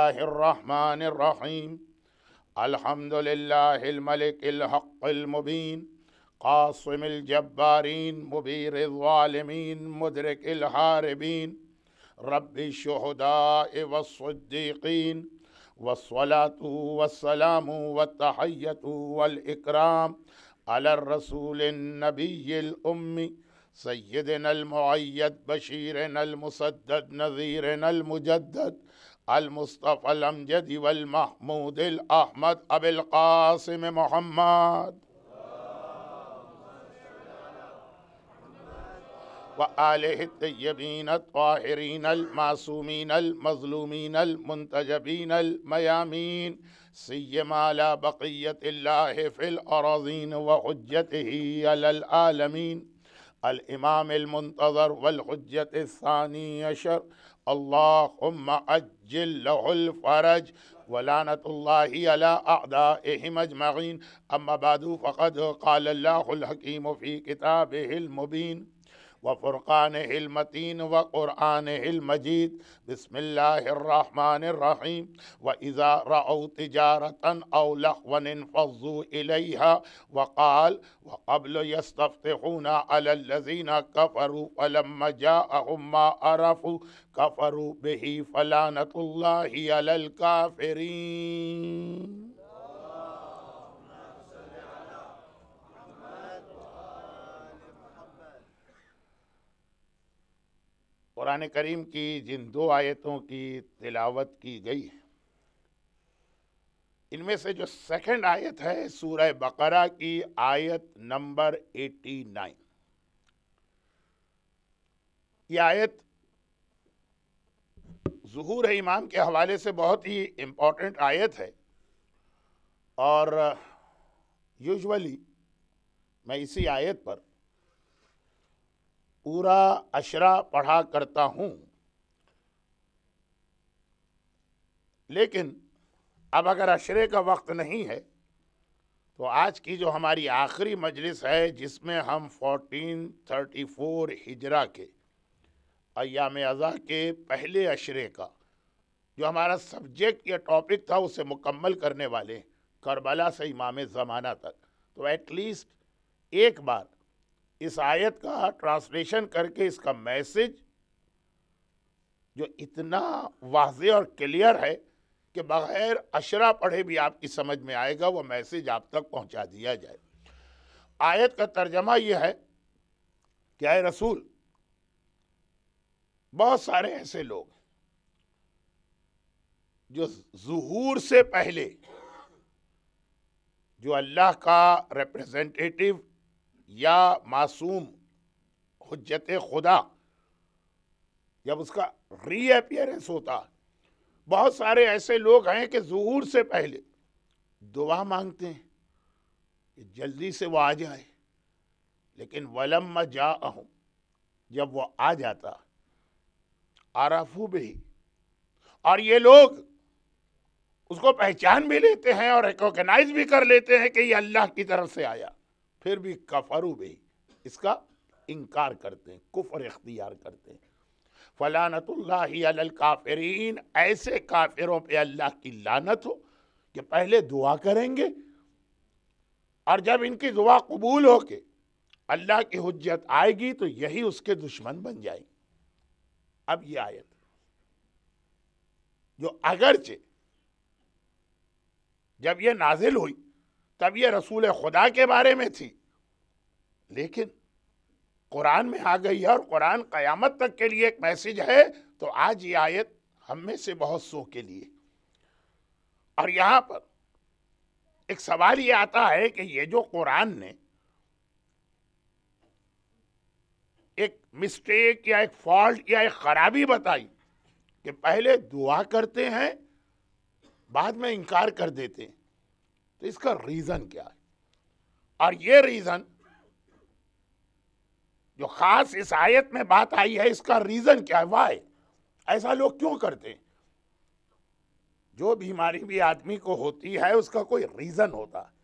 रहीम अलहमदिल्लामलिकमबीन कासमिलजब्बारीन मुबीरवालमीन मुदरकहारबीन रबी शहदा वसद्दीकीन वसलातु वसलाम वतहैतु वलकराम अलरसूल नबीमी सैदनमैद बशीर नलमसद नज़ीर नलमजद المصطفى الأمجد والمحمود الأحمد أبي القاسم محمد وآله الطيبين الطاهرين المعصومين المظلومين المنتجبين الميامين سيما على بقية الله في الأراضين وحجته على العالمين الإمام المنتظر والحجة الثاني عشر अल्लाहुम्मा अज्जिल फ़रज वलानतमजमैन अम्माबादू फ़क़द काल हकीम फ़ी किताब मुबीन व फ़ुरक़ान हिलमतीन व क़ुरान हिलमजीद बसमिल्लाम व इज़ा रऊ तजारता अवलवन फ़ज़ू वक़ाल व कबल यस्तफ़ून अलजीना कफ़रू अलम अरफ़ कफ़रू बही फ़लानतल्ला काफ़रीन कुरान करीम की जिन दो आयतों की तिलावत की गई है इनमें से जो सेकंड आयत है सूरह बकरा की आयत नंबर 89 ये आयत जहूर इमाम के हवाले से बहुत ही इम्पोर्टेंट आयत है और यूजुअली मैं इसी आयत पर पूरा अशरा पढ़ा करता हूँ लेकिन अब अगर अशरे का वक्त नहीं है तो आज की जो हमारी आखिरी मजलिस है जिसमें हम 1434 हिजरा के अयाम अज़ा के पहले अशरे का जो हमारा सब्जेक्ट या टॉपिक था उसे मुकम्मल करने वाले करबला से इमाम ज़माना तक तो एटलीस्ट एक बार इस आयत का ट्रांसलेशन करके इसका मैसेज जो इतना वाज और क्लियर है कि बगैर अशरा पढ़े भी आपकी समझ में आएगा वह मैसेज आप तक पहुंचा दिया जाए आयत का तर्जमा यह है कि आए रसूल बहुत सारे ऐसे लोग जो जहूर से पहले जो अल्लाह का रिप्रेजेंटेटिव या मासूम हजत खुदा जब उसका रीअपियरेंस होता बहुत सारे ऐसे लोग हैं कि जहूर से पहले दुआ मांगते हैं कि जल्दी से वो आ जाए लेकिन वलम जा अहम जब वो आ जाता आराफू भी और ये लोग उसको पहचान भी लेते हैं और रिकॉग्नाइज भी कर लेते हैं कि ये अल्लाह की तरफ से आया फिर भी कफरू भी इसका इनकार करते हैं कुफर इख्तियार करते हैं फ़लानत ऐसे काफिरों पे अल्लाह की लानत हो कि पहले दुआ करेंगे और जब इनकी दुआ कबूल हो के अल्लाह की हजत आएगी तो यही उसके दुश्मन बन जाएंगे अब ये आयत जो अगरचे जब ये नाजिल हुई तब ये रसूल खुदा के बारे में थी लेकिन कुरान में आ गई है और कुरान क़यामत तक के लिए एक मैसेज है तो आज ये आयत हम में से बहुत सो के लिए और यहाँ पर एक सवाल ये आता है कि ये जो कुरान ने एक मिस्टेक या एक फॉल्ट या एक खराबी बताई कि पहले दुआ करते हैं बाद में इनकार कर देते हैं तो इसका रीजन क्या है और ये रीजन जो खास इस आयत में बात आई है इसका रीजन क्या है वाई ऐसा लोग क्यों करते हैं जो बीमारी भी आदमी को होती है उसका कोई रीजन होता है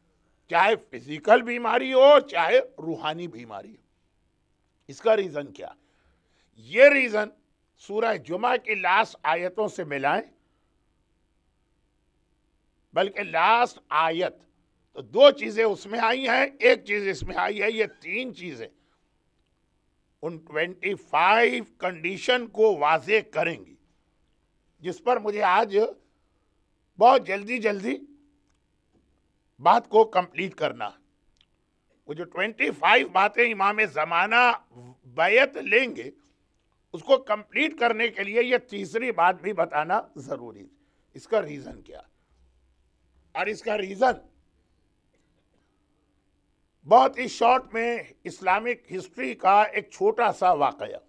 चाहे फिजिकल बीमारी हो चाहे रूहानी बीमारी हो इसका रीजन क्या ये रीजन सूरह जुमा की लास्ट आयतों से मिलाएं बल्कि लास्ट आयत तो दो चीज़ें उसमें आई हैं एक चीज़ इसमें आई है ये तीन चीज़ें उन 25 कंडीशन को वाजे करेंगी जिस पर मुझे आज बहुत जल्दी जल्दी बात को कंप्लीट करना वो जो 25 बातें इमाम ज़माना बैत लेंगे उसको कंप्लीट करने के लिए ये तीसरी बात भी बताना ज़रूरी इसका रीज़न क्या और इसका रीज़न बहुत ही शॉर्ट में इस्लामिक हिस्ट्री का एक छोटा सा वाकया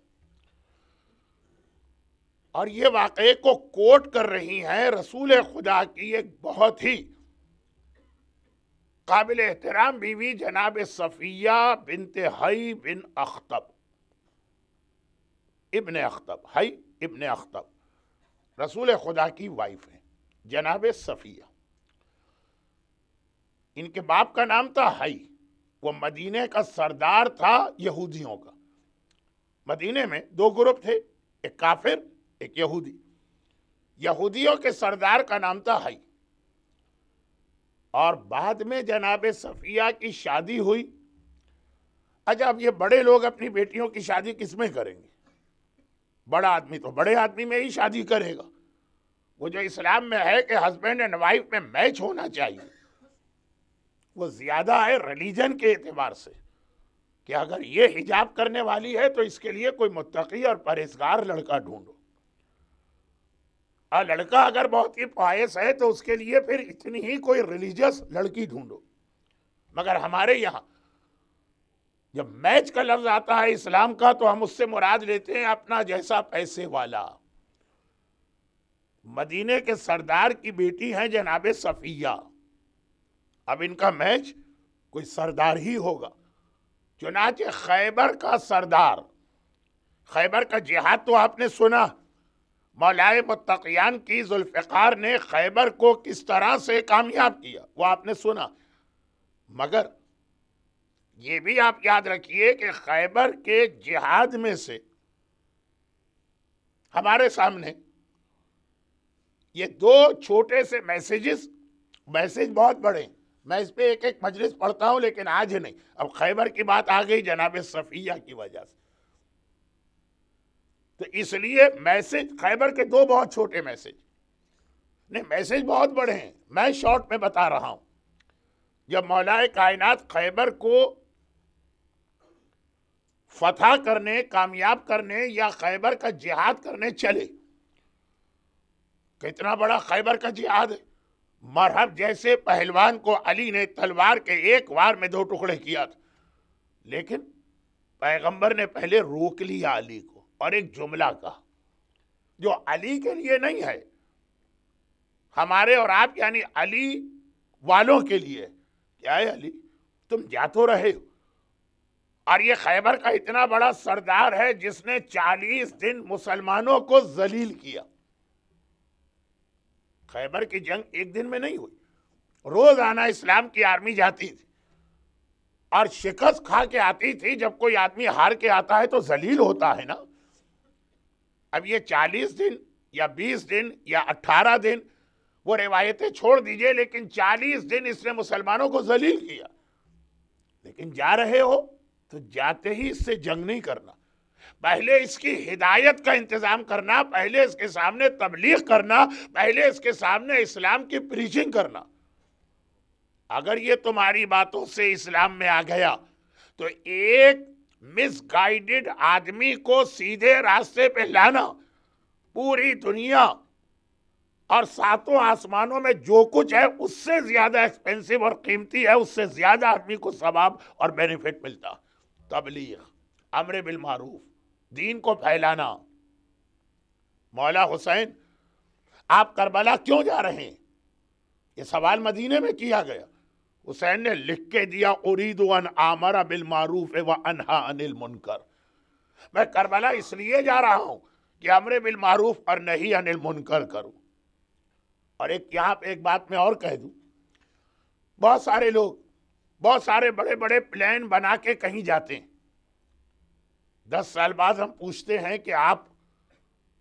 और ये वाक़े को कोट कर रही हैं रसूल खुदा की एक बहुत ही काबिल एहतराम बीवी जनाब सफ़िया बिन हई बिन अख्तब इबन अख्तब हई इबन अख्तब रसूल खुदा की वाइफ हैं जनाब सफ़िया इनके बाप का नाम था हई वो मदीने का सरदार था यहूदियों का मदीने में दो ग्रुप थे एक काफिर एक यहूदी यहूदियों के सरदार का नाम था हई और बाद में जनाब सफ़िया की शादी हुई अच्छा अब ये बड़े लोग अपनी बेटियों की शादी किसमें करेंगे बड़ा आदमी तो बड़े आदमी में ही शादी करेगा वो जो इस्लाम में है कि हस्बैंड एंड वाइफ में मैच होना चाहिए वो ज़्यादा है रिलीजन के अतबार से कि अगर ये हिजाब करने वाली है तो इसके लिए कोई मुतकी और परहेजगार लड़का ढूंढो और लड़का अगर बहुत ही पायस है तो उसके लिए फिर इतनी ही कोई रिलीजियस लड़की ढूंढो मगर हमारे यहां जब मैच का लफ्ज आता है इस्लाम का तो हम उससे मुराद लेते हैं अपना जैसा पैसे वाला मदीने के सरदार की बेटी है जनाब सफ़िया अब इनका मैच कोई सरदार ही होगा चुनाचे खैबर का सरदार खैबर का जिहाद तो आपने सुना मौलाए मतकियान की जुल्फ़ार ने खैबर को किस तरह से कामयाब किया वो आपने सुना मगर ये भी आप याद रखिए कि खैबर के जिहाद में से हमारे सामने ये दो छोटे से मैसेजेस मैसेज बहुत बड़े हैं मैं इस पर एक एक मजलिस पढ़ता हूँ लेकिन आज ही नहीं अब खैबर की बात आ गई जनाब सफ़िया की वजह से तो इसलिए मैसेज खैबर के दो बहुत छोटे मैसेज नहीं मैसेज बहुत बड़े हैं मैं शॉर्ट में बता रहा हूँ जब मौलाए कायनात खैबर को फतह करने कामयाब करने या खैबर का जिहाद करने चले कितना बड़ा खैबर का जिहाद है मरहब जैसे पहलवान को अली ने तलवार के एक वार में दो टुकड़े किया था लेकिन पैगंबर ने पहले रोक लिया अली को और एक जुमला कहा जो अली के लिए नहीं है हमारे और आप यानी अली वालों के लिए क्या है अली तुम जा तो रहे हो और ये खैबर का इतना बड़ा सरदार है जिसने 40 दिन मुसलमानों को जलील किया खैबर की जंग एक दिन में नहीं हुई रोजाना इस्लाम की आर्मी जाती थी और शिकस्त खा के आती थी जब कोई आदमी हार के आता है तो जलील होता है ना अब ये चालीस दिन या बीस दिन या अट्ठारह दिन वो रिवायतें छोड़ दीजिए लेकिन चालीस दिन इसने मुसलमानों को जलील किया लेकिन जा रहे हो तो जाते ही इससे जंग नहीं करना पहले इसकी हिदायत का इंतज़ाम करना पहले इसके सामने तबलीग करना पहले इसके सामने इस्लाम की प्रीचिंग करना अगर ये तुम्हारी बातों से इस्लाम में आ गया तो एक मिसगाइडेड आदमी को सीधे रास्ते पे लाना पूरी दुनिया और सातों आसमानों में जो कुछ है उससे ज़्यादा एक्सपेंसिव और कीमती है उससे ज़्यादा आदमी को सवाब और बेनिफिट मिलता तबलीग अमर बिल मारूफ दीन को फैलाना मौला हुसैन आप करबला क्यों जा रहे हैं ये सवाल मदीने में किया गया हुसैन ने लिख के दिया उरीद अन आमरा बिल मारूफ व अनहा अनिल मुनकर मैं करबला इसलिए जा रहा हूं कि अमर बिल मारूफ और नहीं अनिल मुनकर करूं और एक यहां पे एक बात मैं और कह दूं बहुत सारे लोग बहुत सारे बड़े बड़े प्लान बना के कहीं जाते हैं दस साल बाद हम पूछते हैं कि आप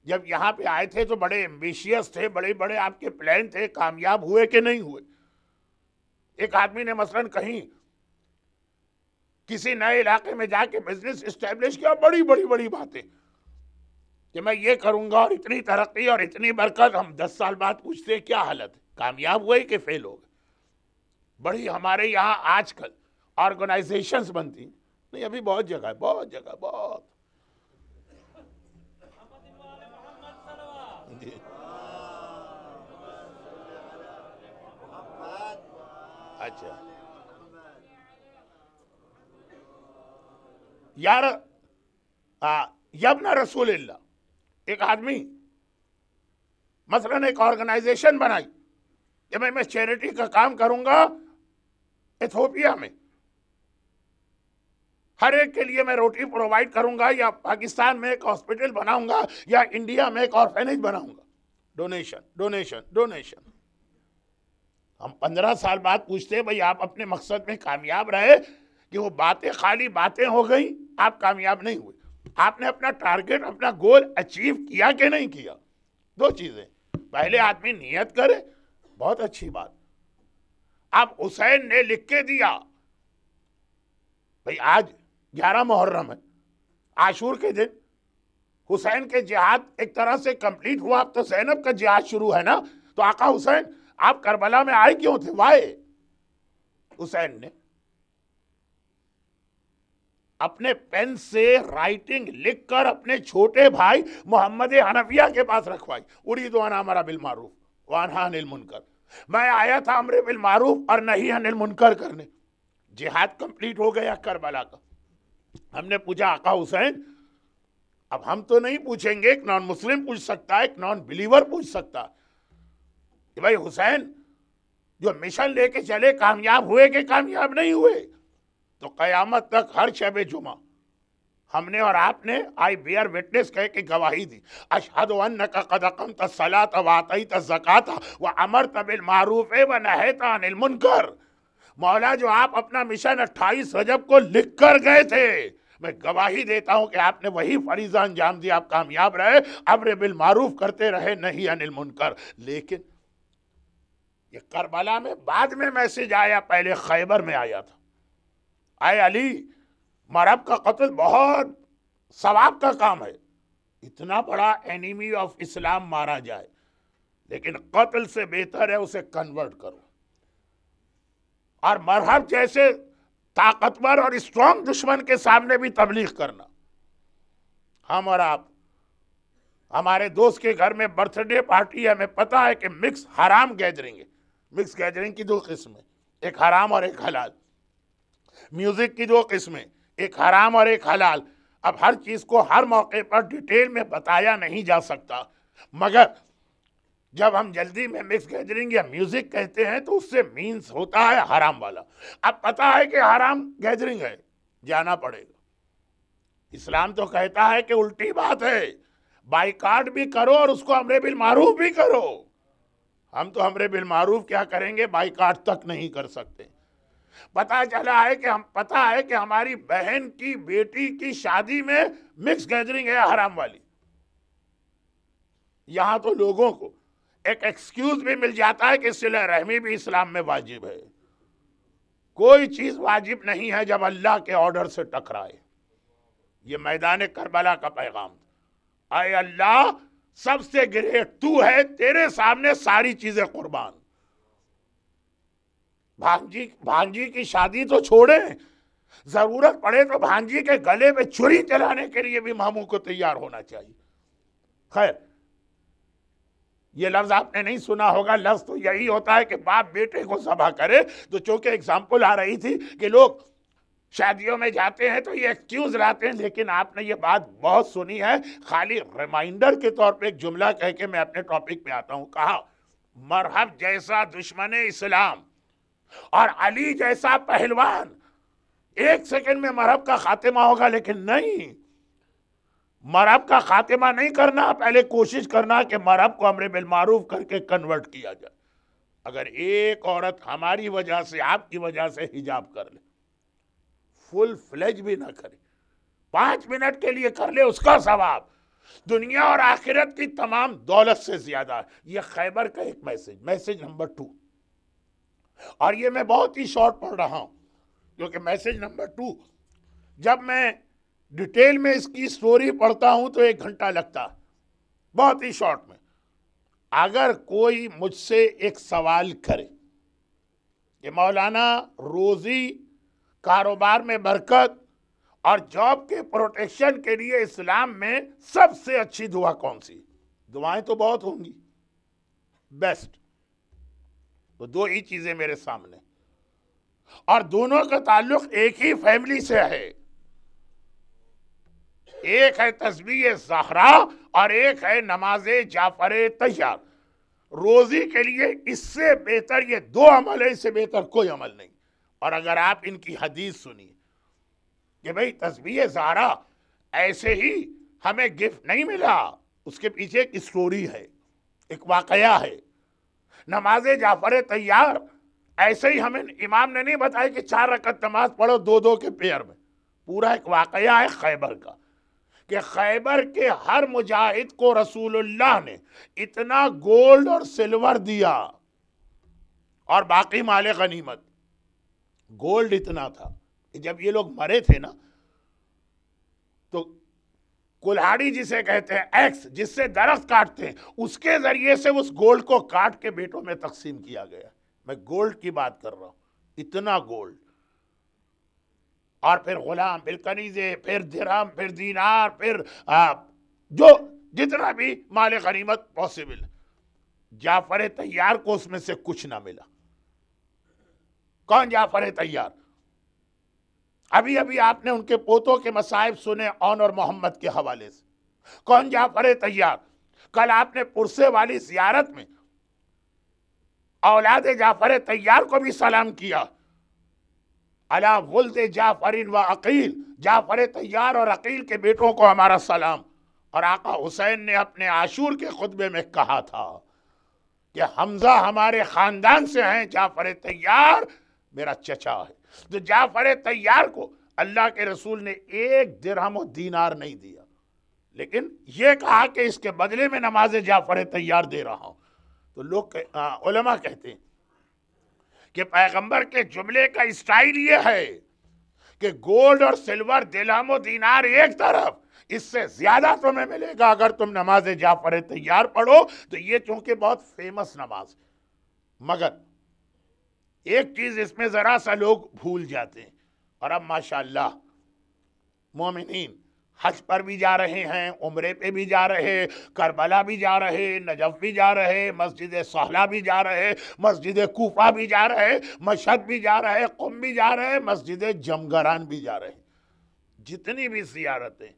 जब यहाँ पे आए थे तो बड़े एम्बिशियस थे बड़े बड़े आपके प्लान थे कामयाब हुए कि नहीं हुए एक आदमी ने मसलन कहीं किसी नए इलाके में जाके बिजनेस इस्टेब्लिश किया बड़ी बड़ी बड़ी बातें कि मैं ये करूंगा और इतनी तरक्की और इतनी बरकत हम दस साल बाद पूछते क्या हालत कामयाब हुए कि फेल हो गए बड़ी हमारे यहाँ आजकल ऑर्गेनाइजेशंस बनती हैं नहीं अभी बहुत जगह है बहुत जगह बहुत अच्छा यार यबना रसूल एक आदमी मसलन एक ऑर्गेनाइजेशन बनाई कि मैं मैं चैरिटी का काम करूंगा इथोपिया में हर एक के लिए मैं रोटी प्रोवाइड करूंगा या पाकिस्तान में एक हॉस्पिटल बनाऊंगा या इंडिया में एक ऑर्फेनेज बनाऊंगा डोनेशन डोनेशन डोनेशन हम पंद्रह साल बाद पूछते हैं भाई आप अपने मकसद में कामयाब रहे कि वो बातें खाली बातें हो गई आप कामयाब नहीं हुए आपने अपना टारगेट अपना गोल अचीव किया कि नहीं किया दो चीज़ें पहले आदमी नियत करे बहुत अच्छी बात आप हुसैन ने लिख के दिया भाई आज ग्यारह मुहर्रम है आशूर के दिन हुसैन के जिहाद एक तरह से कंप्लीट हुआ अब तो सैनब का जिहाद शुरू है ना तो आका हुसैन आप करबला में आए क्यों थे वाए हुसैन ने अपने पेन से राइटिंग लिखकर अपने छोटे भाई मोहम्मद हनफिया के पास रखवाई उड़ी दोना हमारा बिल मारूफ वाना अनिल मुनकर मैं आया था अमरे बिल मारूफ और नहीं अनिल मुनकर करने जिहाद कंप्लीट हो गया करबला का हमने पूछा आका हुसैन अब हम तो नहीं पूछेंगे एक नॉन मुस्लिम पूछ सकता है एक नॉन बिलीवर पूछ सकता कि भाई हुसैन जो मिशन लेके चले कामयाब हुए कि कामयाब नहीं हुए तो कयामत तक हर शब जुमा हमने और आपने आई बियर विटनेस कह के गवाही दी अशहद का कदकम तलात वातई तकात व अमर तबिल मारूफ व नहता अनिल मुनकर मौला जो आप अपना मिशन अट्ठाईस रजब को लिख कर गए थे मैं गवाही देता हूं कि आपने वही फरीजा अंजाम दिया आप कामयाब रहे अमर बिल मारूफ करते रहे नहीं अनिल मुनकर लेकिन ये करबला में बाद में मैसेज आया पहले खैबर में आया था आए अली मरब का कत्ल बहुत सवाब का काम है इतना बड़ा एनिमी ऑफ इस्लाम मारा जाए लेकिन कत्ल से बेहतर है उसे कन्वर्ट करो और मरहब जैसे ताकतवर और स्ट्रॉन्ग दुश्मन के सामने भी तबलीग करना हम और आप हमारे दोस्त के घर में बर्थडे पार्टी है हमें पता है कि मिक्स हराम गैदरिंग है मिक्स गैदरिंग की दो किस्में एक हराम और एक हलाल म्यूज़िक की दो किस्में एक हराम और एक हलाल अब हर चीज़ को हर मौके पर डिटेल में बताया नहीं जा सकता मगर जब हम जल्दी में मिक्स गैदरिंग या म्यूजिक कहते हैं तो उससे मीन्स होता है हराम वाला अब पता है कि हराम गैदरिंग है जाना पड़ेगा इस्लाम तो कहता है कि उल्टी बात है बाइकाट भी करो और उसको हमरे बिल मारूफ भी करो हम तो हमरे बिल मारूफ क्या करेंगे बाइकाट तक नहीं कर सकते पता चला है कि हम पता है कि हमारी बहन की बेटी की शादी में मिक्स गैदरिंग है हराम वाली यहां तो लोगों को एक एक्सक्यूज भी मिल जाता है कि सिला रहमी भी इस्लाम में वाजिब है कोई चीज़ वाजिब नहीं है जब अल्लाह के ऑर्डर से टकराए ये मैदान करबला का पैगाम आए अल्लाह सबसे ग्रेट तू है तेरे सामने सारी चीज़ें कुर्बान भांजी भांजी की शादी तो छोड़े ज़रूरत पड़े तो भांजी के गले में छुरी चलाने के लिए भी मामू को तैयार होना चाहिए खैर ये लफ्ज़ आपने नहीं सुना होगा लफ्ज़ तो यही होता है कि बाप बेटे को सभा करे तो चूंकि एग्जाम्पल आ रही थी कि लोग शादियों में जाते हैं तो ये एक्सक्यूज़ लाते हैं लेकिन आपने ये बात बहुत सुनी है खाली रिमाइंडर के तौर पे एक जुमला कह के मैं अपने टॉपिक पे आता हूं कहा मरहब जैसा दुश्मन इस्लाम और अली जैसा पहलवान एक सेकंड में मरहब का खात्मा होगा लेकिन नहीं मरब का खात्मा नहीं करना पहले कोशिश करना कि मरब को अमर बिलमारूफ करके कन्वर्ट किया जाए अगर एक औरत हमारी वजह से आपकी वजह से हिजाब कर ले फुल फ्लेज भी ना करे पांच मिनट के लिए कर ले उसका सवाब दुनिया और आखिरत की तमाम दौलत से ज़्यादा ये खैबर का एक मैसेज मैसेज नंबर टू और ये मैं बहुत ही शॉर्ट पढ़ रहा हूं क्योंकि मैसेज नंबर टू जब मैं डिटेल में इसकी स्टोरी पढ़ता हूं तो एक घंटा लगता बहुत ही शॉर्ट में अगर कोई मुझसे एक सवाल करे कि मौलाना रोज़ी कारोबार में बरकत और जॉब के प्रोटेक्शन के लिए इस्लाम में सबसे अच्छी दुआ कौन सी दुआएं तो बहुत होंगी बेस्ट तो दो ही चीज़ें मेरे सामने और दोनों का ताल्लुक एक ही फैमिली से है एक है तस्वीर जहरा और एक है नमाज जाफर तैयार रोज़ी के लिए इससे बेहतर ये दो अमल है इससे बेहतर कोई अमल नहीं और अगर आप इनकी हदीस सुनिए कि भाई तस्वीर जहरा ऐसे ही हमें गिफ्ट नहीं मिला उसके पीछे एक स्टोरी है एक वाकया है नमाज जाफर तैयार ऐसे ही हमें इमाम ने नहीं बताया कि चार रकत नमाज पढ़ो दो दो के पेयर में पूरा एक वाकया है खैबर का कि खैबर के हर मुजाहिद को रसूलुल्लाह ने इतना गोल्ड और सिल्वर दिया और बाकी माल गनीमत गोल्ड इतना था जब ये लोग मरे थे ना तो कुल्हाड़ी जिसे कहते हैं एक्स जिससे दरख्त काटते हैं उसके ज़रिए से उस गोल्ड को काट के बेटों में तकसीम किया गया मैं गोल्ड की बात कर रहा हूं इतना गोल्ड और फिर गुलाम फिर कनीजे फिर धरम फिर दीनार फिर जो जितना भी माल गनीमत पॉसिबल जाफर तैयार को उसमें से कुछ ना मिला कौन जाफर तैयार अभी अभी आपने उनके पोतों के मसाइब सुने ओन और मोहम्मद के हवाले से कौन जाफर तैयार कल आपने पुरसे वाली जियारत में औलाद जाफर तैयार को भी सलाम किया अला गुल्द जाफरिन व अकील जाफर तैयार और अकील के बेटों को हमारा सलाम और आका हुसैन ने अपने आशूर के खुतबे में कहा था कि हमजा हमारे ख़ानदान से हैं जाफर तैयार मेरा चचा है तो जाफर तैयार को अल्लाह के रसूल ने एक दिरहम और दीनार नहीं दिया लेकिन ये कहा कि इसके बदले में नमाज जाफर तैयार दे रहा हूँ तो लोग कह, आ, कहते हैं कि पैगंबर के जुमले का स्टाइल ये है कि गोल्ड और सिल्वर दिलामो दीनार एक तरफ इससे ज्यादा तुम्हें मिलेगा अगर तुम नमाज जाफर तैयार पढ़ो तो ये चूंकि बहुत फेमस नमाज मगर एक चीज इसमें जरा सा लोग भूल जाते हैं और अब माशाल्लाह मोमिन हज पर भी जा रहे हैं उम्रे पे भी जा रहे करबला भी जा रहे नजफ भी जा रहे मस्जिद सहला भी जा रहे मस्जिद कोफा भी जा रहे मशहद भी जा रहे कुम भी जा रहे मस्जिद जमगरान भी जा रहे जितनी भी सियारतें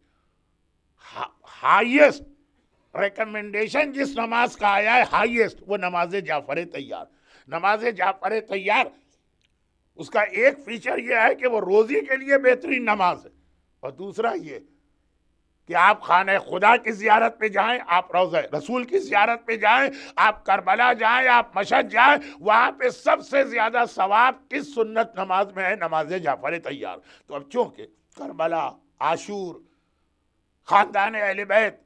हाइएस्ट रिकमेंडेशन जिस नमाज का आया है हाइएस्ट वो नमाज जाफर तैयार नमाज जाफर तैयार उसका एक फीचर यह है कि वो रोज़ी के लिए बेहतरीन नमाज है और दूसरा ये कि आप खान खुदा की जियारत पे जाएं आप रोज़ रसूल की जियारत पे जाएं आप करबला जाएं आप मशद जाएं वहाँ पे सबसे ज़्यादा सवाब किस सुन्नत नमाज में है नमाज जाफर तैयार तो अब चूँकि करबला आशूर ख़ानदान अलबैत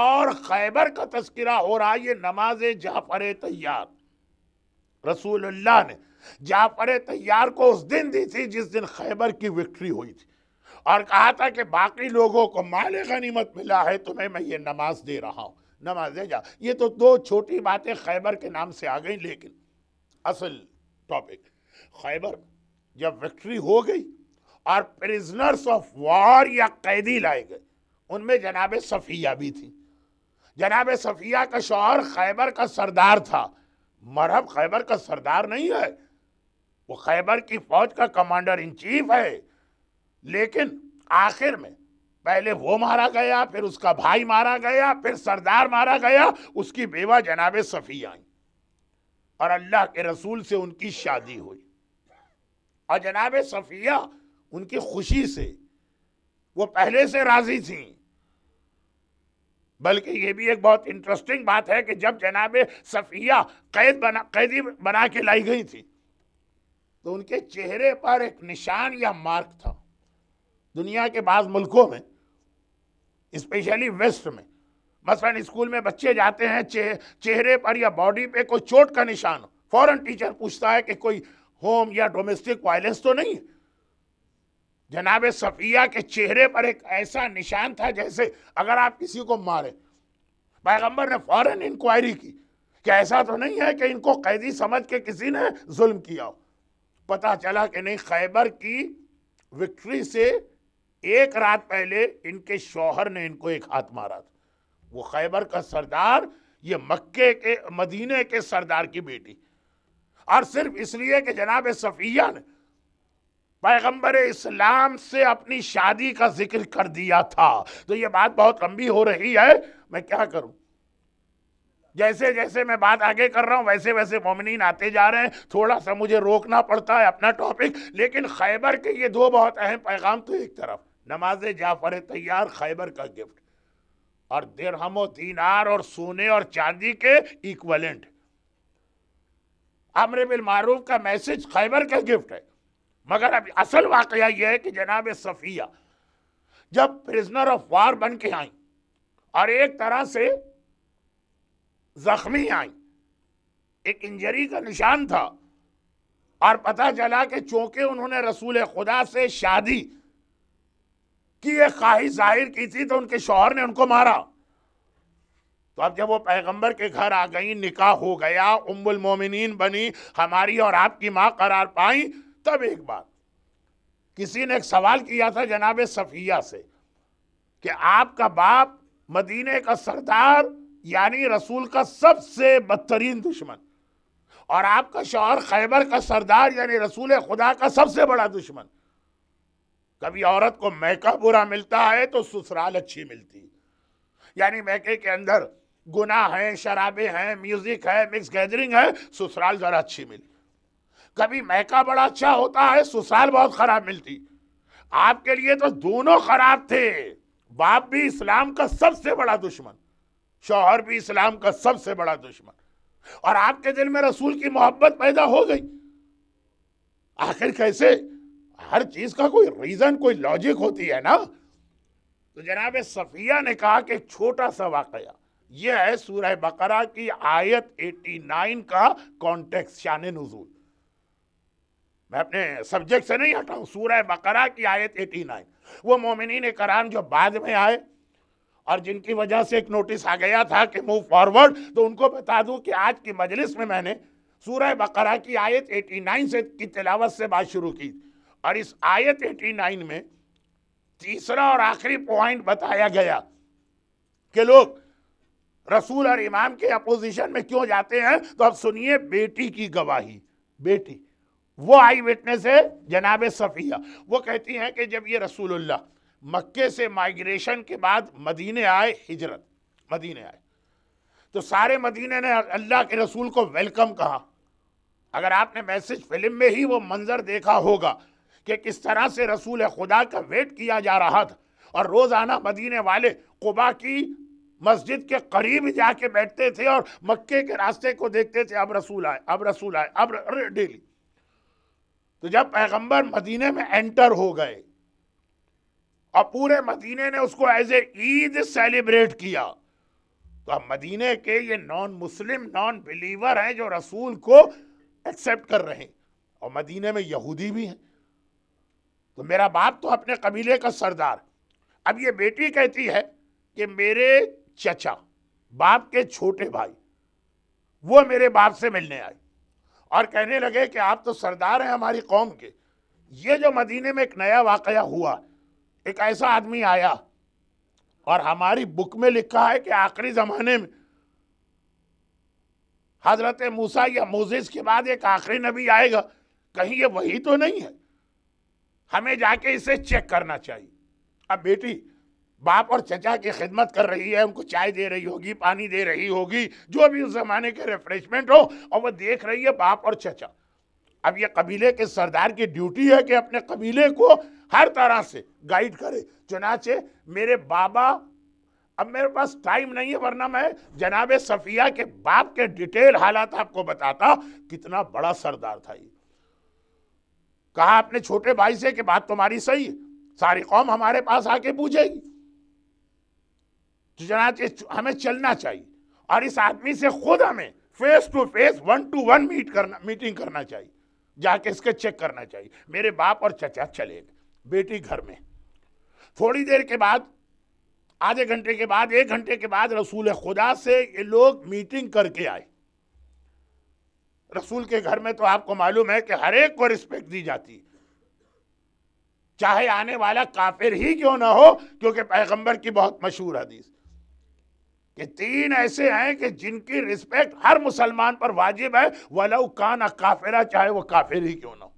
और खैबर का तस्करा हो रहा है ये नमाज जाफर तैयार रसूल ने जाफर तैयार को उस दिन दी थी जिस दिन खैबर की विक्ट्री हुई थी और कहा था कि बाकी लोगों को माल गनीमत मिला है तुम्हें मैं ये नमाज दे रहा हूँ दे जा ये तो दो छोटी बातें खैबर के नाम से आ गई लेकिन असल टॉपिक खैबर जब विक्ट्री हो गई और प्रिजनर्स ऑफ वॉर या कैदी लाए गए उनमें जनाब सफ़िया भी थी जनाब सफ़िया का शौहर खैबर का सरदार था मरहब खैबर का सरदार नहीं है वो खैबर की फौज का कमांडर इन चीफ है लेकिन आखिर में पहले वो मारा गया फिर उसका भाई मारा गया फिर सरदार मारा गया उसकी बेवा जनाब सफ़ी आई और अल्लाह के रसूल से उनकी शादी हुई और जनाब सफ़िया उनकी खुशी से वो पहले से राज़ी थी बल्कि ये भी एक बहुत इंटरेस्टिंग बात है कि जब जनाब सफ़िया कैद बना कैदी बना के लाई गई थी तो उनके चेहरे पर एक निशान या मार्क था दुनिया के बाद मुल्कों में स्पेशली वेस्ट में मसलन स्कूल में बच्चे जाते हैं चे, चेहरे पर या बॉडी पे कोई चोट का निशान फॉरन टीचर पूछता है कि कोई होम या डोमेस्टिक वायलेंस तो नहीं है जनाब सफिया के चेहरे पर एक ऐसा निशान था जैसे अगर आप किसी को मारे पैगंबर ने फौरन इंक्वायरी की कि ऐसा तो नहीं है कि इनको कैदी समझ के किसी ने जुल्म किया हो पता चला कि नहीं खैबर की विक्ट्री से एक रात पहले इनके शौहर ने इनको एक हाथ मारा था वो खैबर का सरदार ये मक्के के मदीने के सरदार की बेटी और सिर्फ इसलिए कि जनाब सफ़िया ने पैगंबर इस्लाम से अपनी शादी का जिक्र कर दिया था तो ये बात बहुत लंबी हो रही है मैं क्या करूं जैसे जैसे मैं बात आगे कर रहा हूं वैसे वैसे मोमिन आते जा रहे हैं थोड़ा सा मुझे रोकना पड़ता है अपना टॉपिक लेकिन खैबर के ये दो बहुत अहम पैगाम तो एक तरफ नमाज जाफर तैयार खैबर का गिफ्ट और देर हम दीनार और सोने और चांदी के इक्वलेंट अमर बिल मारूफ का मैसेज खैबर का गिफ्ट है मगर अब असल वाकया यह है कि जनाब सफ़िया जब प्रिजनर ऑफ वार बन के आई और एक तरह से जख्मी आई एक इंजरी का निशान था और पता चला कि चूंकि उन्होंने रसूल खुदा से शादी कि ये ख्वाहिश जाहिर की थी तो उनके शोहर ने उनको मारा तो अब जब वो पैगंबर के घर आ गई निकाह हो गया उम्मुल मोमिनीन बनी हमारी और आपकी माँ करार पाई तब एक बात किसी ने एक सवाल किया था जनाब सफिया से कि आपका बाप मदीने का सरदार यानी रसूल का सबसे बदतरीन दुश्मन और आपका शौहर खैबर का सरदार यानी रसूल खुदा का सबसे बड़ा दुश्मन कभी औरत को मैका बुरा मिलता है तो ससुराल अच्छी मिलती यानी मैके के अंदर गुना है शराबे हैं म्यूजिक है मिक्स गैदरिंग है ससुराल ज़रा अच्छी मिली कभी मैका बड़ा अच्छा होता है ससुराल बहुत ख़राब मिलती आपके लिए तो दोनों ख़राब थे बाप भी इस्लाम का सबसे बड़ा दुश्मन शौहर भी इस्लाम का सबसे बड़ा दुश्मन और आपके दिल में रसूल की मोहब्बत पैदा हो गई आखिर कैसे हर चीज का कोई रीजन कोई लॉजिक होती है ना तो जनाब सफिया ने कहा कि छोटा सा वाकया यह है सूरह बकरा की आयत 89 का कॉन्टेक्स शान नजूल मैं अपने सब्जेक्ट से नहीं हटाऊं सूरह बकरा की आयत 89 वो मोमिन कराम जो बाद में आए और जिनकी वजह से एक नोटिस आ गया था कि मूव फॉरवर्ड तो उनको बता दूं कि आज की मजलिस में मैंने सूरह बकरा की आयत 89 से की तिलावत से बात शुरू की और इस आयत 89 में तीसरा और आखिरी पॉइंट बताया गया कि लोग रसूल और इमाम के अपोजिशन में क्यों जाते हैं तो अब सुनिए बेटी की गवाही बेटी वो आई विटनेस है जनाब सफ़िया वो कहती हैं कि जब ये रसूलुल्लाह मक्के से माइग्रेशन के बाद मदीने आए हिजरत मदीने आए तो सारे मदीने ने अल्लाह के रसूल को वेलकम कहा अगर आपने मैसेज फिल्म में ही वो मंज़र देखा होगा कि किस तरह से रसूल खुदा का वेट किया जा रहा था और रोज़ाना मदीने वाले कुबा की मस्जिद के करीब जाके बैठते थे और मक्के के रास्ते को देखते थे अब रसूल आए अब रसूल आए अब डेली तो जब पैगंबर मदीने में एंटर हो गए और पूरे मदीने ने उसको एज ए ईद सेलिब्रेट किया तो अब मदीने के ये नॉन मुस्लिम नॉन बिलीवर हैं जो रसूल को एक्सेप्ट कर रहे हैं और मदीने में यहूदी भी हैं तो मेरा बाप तो अपने कबीले का सरदार अब ये बेटी कहती है कि मेरे चचा बाप के छोटे भाई वो मेरे बाप से मिलने आए और कहने लगे कि आप तो सरदार हैं हमारी कौम के ये जो मदीने में एक नया वाकया हुआ एक ऐसा आदमी आया और हमारी बुक में लिखा है कि आखिरी ज़माने में हज़रत मूसा या मोजिस के बाद एक आखिरी नबी आएगा कहीं ये वही तो नहीं है हमें जाके इसे चेक करना चाहिए अब बेटी बाप और चचा की खिदमत कर रही है उनको चाय दे रही होगी पानी दे रही होगी जो भी उस जमाने के रिफ्रेशमेंट हो और वो देख रही है बाप और चचा अब ये कबीले के सरदार की ड्यूटी है कि अपने कबीले को हर तरह से गाइड करे चुनाचे मेरे बाबा अब मेरे पास टाइम नहीं है वरना मैं जनाब सफिया के बाप के डिटेल हालात आपको बताता कितना बड़ा सरदार था ये कहा अपने छोटे भाई से कि बात तुम्हारी सही है सारी कौम हमारे पास आके पूछेगी तो जनाचे हमें चलना चाहिए और इस आदमी से खुद हमें face to face one to one meet करना मीटिंग करना चाहिए जाके इसके चेक करना चाहिए मेरे बाप और चचा चले गए बेटी घर में थोड़ी देर के बाद आधे घंटे के बाद एक घंटे के बाद रसूल खुदा से ये लोग मीटिंग करके आए रसूल के घर में तो आपको मालूम है कि हर एक को रिस्पेक्ट दी जाती चाहे आने वाला काफिर ही क्यों ना हो क्योंकि पैगंबर की बहुत मशहूर हदीस कि तीन ऐसे हैं कि जिनकी रिस्पेक्ट हर मुसलमान पर वाजिब है वला कान काफिरा चाहे वो काफिर ही क्यों ना हो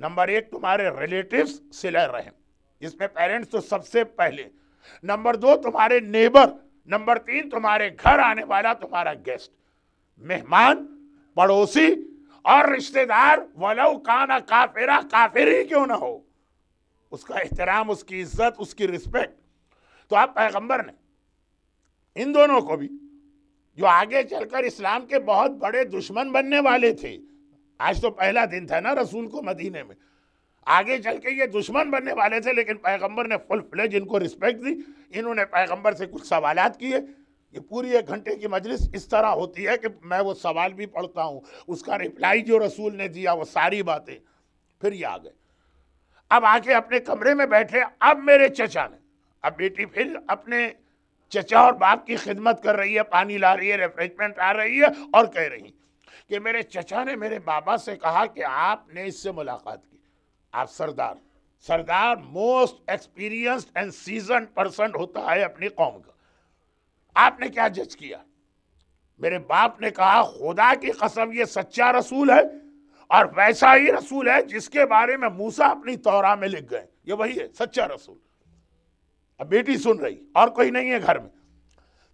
नंबर एक तुम्हारे रिलेटिव सिला रहे इसमें पेरेंट्स तो सबसे पहले नंबर दो तुम्हारे नेबर नंबर तीन तुम्हारे घर आने वाला तुम्हारा गेस्ट मेहमान पड़ोसी और रिश्तेदार वलव काना काफिरा काफिर ही क्यों ना हो उसका एहतराम उसकी इज्जत उसकी रिस्पेक्ट तो आप पैगंबर ने इन दोनों को भी जो आगे चलकर इस्लाम के बहुत बड़े दुश्मन बनने वाले थे आज तो पहला दिन था ना रसूल को मदीने में आगे चल के ये दुश्मन बनने वाले थे लेकिन पैगंबर ने फुल फ्लेज इनको रिस्पेक्ट दी इन्होंने पैगंबर से कुछ सवाल किए कि पूरी एक घंटे की मजलिस इस तरह होती है कि मैं वो सवाल भी पढ़ता हूँ उसका रिप्लाई जो रसूल ने दिया वो सारी बातें फिर ये आ गए अब आके अपने कमरे में बैठे अब मेरे चचा ने अब बेटी फिर अपने चचा और बाप की खिदमत कर रही है पानी ला रही है रिफ्रेशमेंट आ रही है और कह रही कि मेरे चचा ने मेरे बाबा से कहा कि आपने इससे मुलाकात की आप सरदार सरदार most experienced and seasoned person होता है अपनी कौम का आपने क्या जज किया मेरे बाप ने कहा खुदा की कसम ये सच्चा रसूल है और वैसा ही रसूल है जिसके बारे में मूसा अपनी तौरा में लिख गए ये वही है सच्चा रसूल अब बेटी सुन रही और कोई नहीं है घर में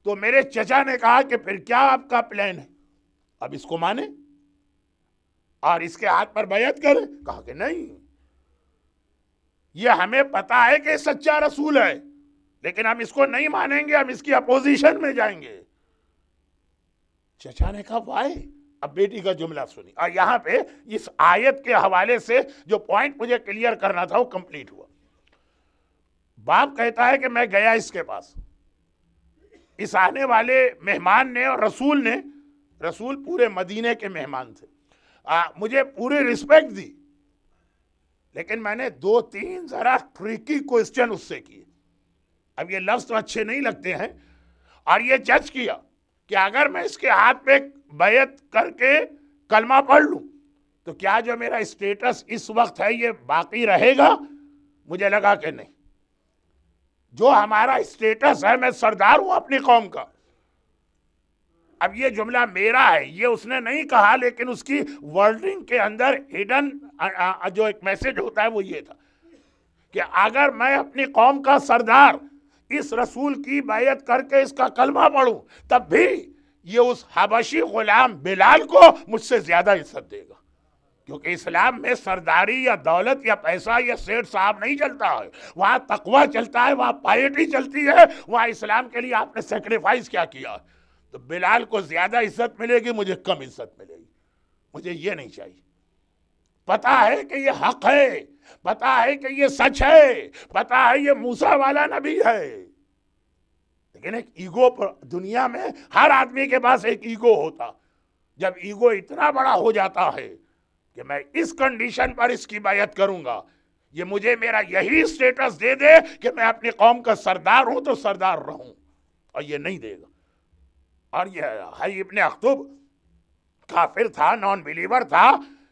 तो मेरे चचा ने कहा कि फिर क्या आपका प्लान है अब इसको माने और इसके हाथ पर बैत करे कहा कि नहीं ये हमें पता है कि सच्चा रसूल है लेकिन हम इसको नहीं मानेंगे हम इसकी अपोजिशन में जाएंगे चचा ने कहा वाई अब बेटी का जुमला सुनी और यहां पे इस आयत के हवाले से जो पॉइंट मुझे क्लियर करना था वो कंप्लीट हुआ बाप कहता है कि मैं गया इसके पास इस आने वाले मेहमान ने और रसूल ने रसूल पूरे मदीने के मेहमान थे आ, मुझे पूरी रिस्पेक्ट दी लेकिन मैंने दो तीन ज़रा ट्रिकी क्वेश्चन उससे किए अब ये लफ्ज तो अच्छे नहीं लगते हैं और ये जज किया कि अगर मैं इसके हाथ पे बैत करके कलमा पढ़ लूं तो क्या जो मेरा स्टेटस इस वक्त है ये बाकी रहेगा मुझे लगा कि नहीं जो हमारा स्टेटस है मैं सरदार हूं अपनी कौम का अब ये जुमला मेरा है ये उसने नहीं कहा लेकिन उसकी वर्डिंग के अंदर हिडन जो एक मैसेज होता है वो ये था कि अगर मैं अपनी कौम का सरदार इस रसूल की बायत करके इसका कलमा पढ़ूं तब भी ये उस हबशी गुलाम बिलाल को मुझसे ज़्यादा इज्जत देगा क्योंकि इस्लाम में सरदारी या दौलत या पैसा या सेठ साहब नहीं चलता है वहां तकवा चलता है वहां पायटी चलती है वहां इस्लाम के लिए आपने सेक्रीफाइस क्या किया तो बिलाल को ज़्यादा इज्जत मिलेगी मुझे कम इज्जत मिलेगी मुझे ये नहीं चाहिए पता है कि ये हक है पता है कि ये सच है पता है ये मूसा वाला नबी है लेकिन एक ईगो पर दुनिया में हर आदमी के पास एक ईगो होता जब ईगो इतना बड़ा हो जाता है कि मैं इस कंडीशन पर इसकी बायत करूंगा ये मुझे मेरा यही स्टेटस दे दे कि मैं अपनी कौम का सरदार हूं तो सरदार रहूं और ये नहीं देगा और ये हई इबन अखतुब काफिर था नॉन बिलीवर था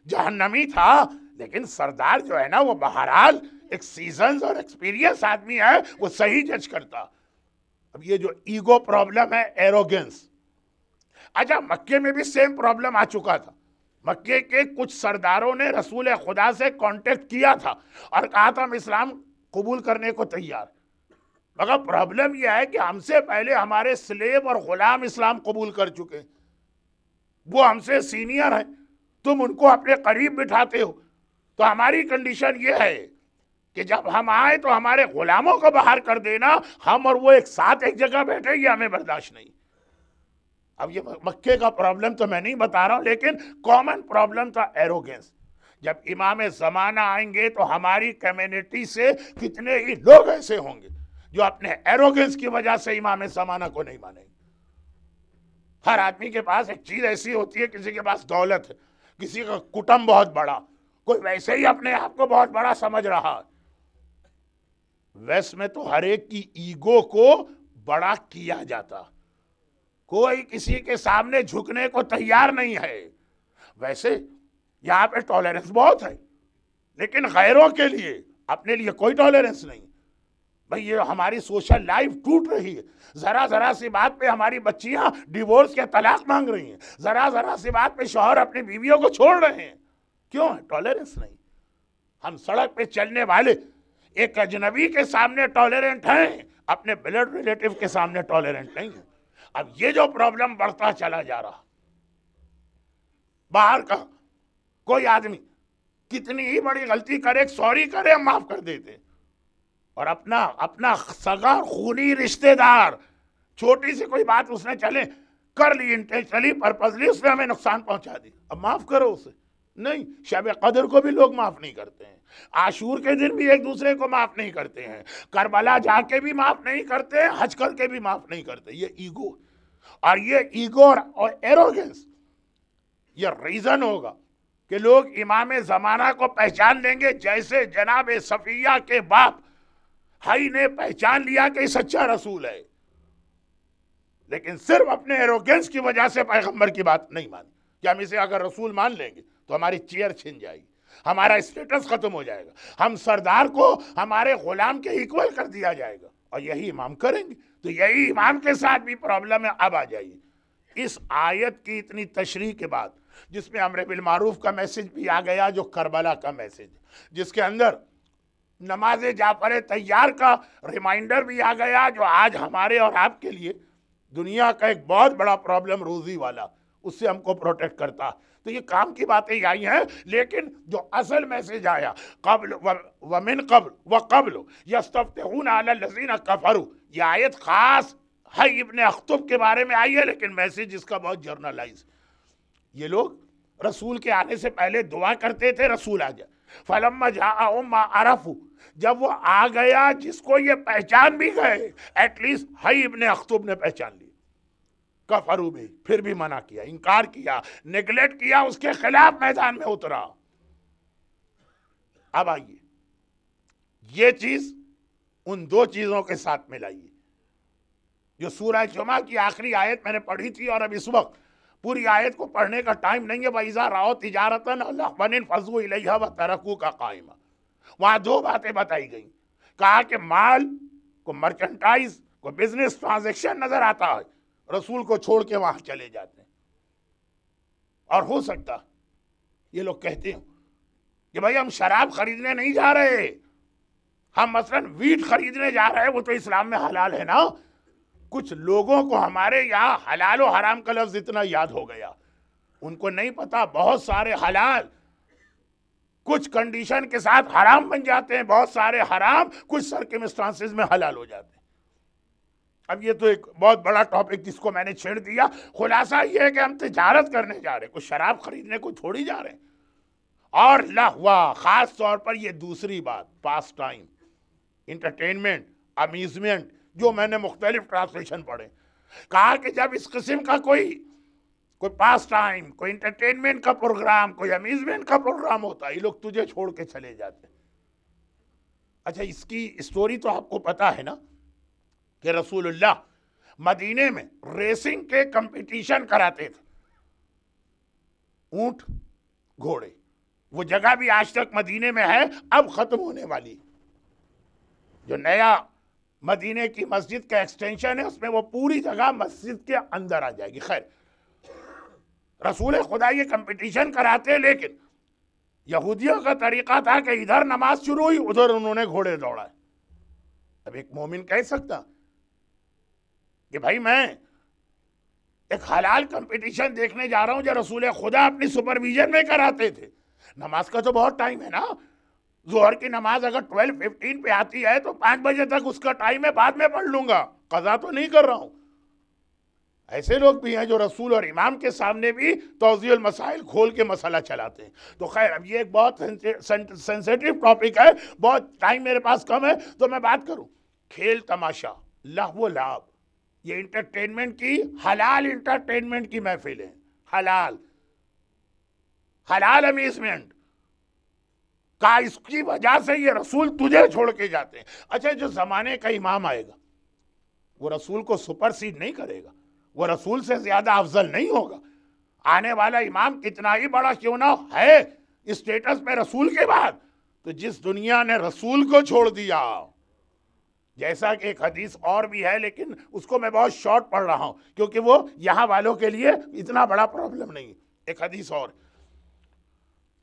जहन्नमी था लेकिन सरदार जो है ना वो बहरहाल एक सीजन और एक्सपीरियंस आदमी है वो सही जज करता अब ये जो ईगो प्रॉब्लम है एरोगेंस अच्छा मक्के में भी सेम प्रॉब्लम आ चुका था मक्के के कुछ सरदारों ने रसूल खुदा से कांटेक्ट किया था और कहा था हम इस्लाम कबूल करने को तैयार मगर प्रॉब्लम यह है कि हमसे पहले हमारे स्लेब और ग़ुलाम इस्लाम कबूल कर चुके वो हमसे सीनियर हैं तुम उनको अपने करीब बिठाते हो तो हमारी कंडीशन ये है कि जब हम आए तो हमारे गुलामों को बाहर कर देना हम और वो एक साथ एक जगह बैठे ये हमें बर्दाश्त नहीं अब ये मक्के का प्रॉब्लम तो मैं नहीं बता रहा हूँ लेकिन कॉमन प्रॉब्लम था एरोगेंस जब इमाम ज़माना आएंगे तो हमारी कम्युनिटी से कितने ही लोग ऐसे होंगे जो अपने एरोगेंस की वजह से इमाम ज़माना को नहीं मानेंगे हर आदमी के पास एक चीज़ ऐसी होती है किसी के पास दौलत है किसी का कुटुंब बहुत बड़ा कोई वैसे ही अपने आप को बहुत बड़ा समझ रहा वैस में तो हर एक की ईगो को बड़ा किया जाता कोई किसी के सामने झुकने को तैयार नहीं है वैसे यहां पे टॉलरेंस बहुत है लेकिन गैरों के लिए अपने लिए कोई टॉलरेंस नहीं भाई ये हमारी सोशल लाइफ टूट रही है ज़रा ज़रा सी बात पे हमारी बच्चियां डिवोर्स के तलाक मांग रही हैं ज़रा ज़रा सी बात पे शोहर अपनी बीवियों को छोड़ रहे हैं क्यों है टॉलरेंस नहीं हम सड़क पे चलने वाले एक अजनबी के सामने टॉलरेंट हैं अपने ब्लड रिलेटिव के सामने टॉलरेंट नहीं है अब ये जो प्रॉब्लम बढ़ता चला जा रहा बाहर का कोई आदमी कितनी ही बड़ी गलती करे सॉरी करे माफ कर देते और अपना अपना सगा खूनी रिश्तेदार छोटी सी कोई बात उसने चले कर ली इंटेंशनली पर्पजली उसने हमें नुकसान पहुंचा दी अब माफ करो उसे नहीं शब कदर को भी लोग माफ़ नहीं करते हैं आशूर के दिन भी एक दूसरे को माफ़ नहीं करते हैं करबला जाके भी माफ़ नहीं करते हैं हज करके भी माफ़ नहीं करते ये ईगो और ये ईगो और एरोगेंस ये रीज़न होगा कि लोग इमाम ज़माना को पहचान लेंगे जैसे जनाब सफ़िया के बाप हई ने पहचान लिया कि सच्चा रसूल है लेकिन सिर्फ अपने एरोगेंस की वजह से पैगम्बर की बात नहीं मानी क्या हम इसे अगर रसूल मान लेंगे तो हमारी चेयर छिन जाएगी हमारा स्टेटस खत्म हो जाएगा हम सरदार को हमारे गुलाम के इक्वल कर दिया जाएगा और यही इमाम करेंगे तो यही इमाम के साथ भी प्रॉब्लम है अब आ जाइए इस आयत की इतनी तशरी के बाद जिसमें अमर बिलमारूफ का मैसेज भी आ गया जो करबला का मैसेज जिसके अंदर नमाज जाफर तैयार का रिमाइंडर भी आ गया जो आज हमारे और आपके लिए दुनिया का एक बहुत बड़ा प्रॉब्लम रोजी वाला उससे हमको प्रोटेक्ट करता तो ये काम की बातें ही आई हैं लेकिन जो असल मैसेज आया कबल वमिन कबल व कबल यस्तफ़ून आलजीन कफरू ये आयत ख़ास है इबन अख्तुब के बारे में आई है लेकिन मैसेज इसका बहुत जर्नलाइज ये लोग रसूल के आने से पहले दुआ करते थे रसूल आ गया फलम जा अरफू जब वो आ गया जिसको ये पहचान भी गए एटलीस्ट हई इबन अख्तुब ने पहचान ली कफरू भी फिर भी मना किया इनकार किया निगलेक्ट किया उसके खिलाफ मैदान में उतरा अब आइए ये चीज उन दो चीजों के साथ मिलाइए जो सूरह जुमा की आखिरी आयत मैंने पढ़ी थी और अब इस वक्त पूरी आयत को पढ़ने का टाइम नहीं है भाईजा राओ तिजारतन फजू व का कायमा दो बातें बताई गई कहा कि माल को मर्चेंटाइज को बिजनेस ट्रांजेक्शन नज़र आता है रसूल को छोड़ के वहां चले जाते हैं और हो सकता ये लोग कहते हैं कि भाई हम शराब खरीदने नहीं जा रहे हम मसलन वीट खरीदने जा रहे हैं वो तो इस्लाम में हलाल है ना कुछ लोगों को हमारे यहाँ हलाल और हराम का लफ्ज इतना याद हो गया उनको नहीं पता बहुत सारे हलाल कुछ कंडीशन के साथ हराम बन जाते हैं बहुत सारे हराम कुछ सर्कमस्टांसिस में हलाल हो जाते हैं अब ये तो एक बहुत बड़ा टॉपिक जिसको मैंने छेड़ दिया खुलासा ये है कि हम तजारत करने जा रहे हैं कुछ शराब खरीदने को छोड़ी जा रहे हैं और लहवा ख़ास तौर पर ये दूसरी बात पास टाइम इंटरटेनमेंट अम्यूज़मेंट जो मैंने मुख्तलिफ ट्रांसलेशन पढ़े कहा कि जब इस किस्म का कोई कोई पास टाइम कोई इंटरटेनमेंट का प्रोग्राम कोई अम्यूज़मेंट का प्रोग्राम होता है ये लोग तुझे छोड़ के चले जाते अच्छा इसकी स्टोरी तो आपको पता है ना कि रसूलुल्लाह मदीने में रेसिंग के कंपटीशन कराते थे ऊंट घोड़े वो जगह भी आज तक मदीने में है अब ख़त्म होने वाली जो नया मदीने की मस्जिद का एक्सटेंशन है उसमें वो पूरी जगह मस्जिद के अंदर आ जाएगी खैर रसूल खुदा ये कंपटीशन कराते लेकिन यहूदियों का तरीका था कि इधर नमाज शुरू हुई उधर उन्होंने घोड़े दौड़ाए अब एक मोमिन कह सकता कि भाई मैं एक हलाल कंपटीशन देखने जा रहा हूं जो रसूल खुदा अपनी सुपरविजन में कराते थे नमाज का तो बहुत टाइम है ना जोहर की नमाज अगर ट्वेल्व फिफ्टीन पे आती है तो पांच बजे तक उसका टाइम है बाद में पढ़ लूंगा कज़ा तो नहीं कर रहा हूं ऐसे लोग भी हैं जो रसूल और इमाम के सामने भी तोजील मसाइल खोल के मसाला चलाते हैं तो खैर अब ये एक बहुत सेंसेटिव टॉपिक है बहुत टाइम मेरे पास कम है तो मैं बात करूं खेल तमाशा लाह लाभ ये इंटरटेनमेंट की हलाल इंटरटेनमेंट की महफिल है हलाल हलाल अम्यूजमेंट का इसकी वजह से ये रसूल तुझे छोड़ के जाते हैं अच्छा जो ज़माने का इमाम आएगा वो रसूल को सुपरसीड नहीं करेगा वो रसूल से ज़्यादा अफजल नहीं होगा आने वाला इमाम कितना ही बड़ा क्यों ना है स्टेटस पे रसूल के बाद तो जिस दुनिया ने रसूल को छोड़ दिया जैसा एक हदीस और भी है लेकिन उसको मैं बहुत शॉर्ट पढ़ रहा हूँ क्योंकि वो यहाँ वालों के लिए इतना बड़ा प्रॉब्लम नहीं एक हदीस और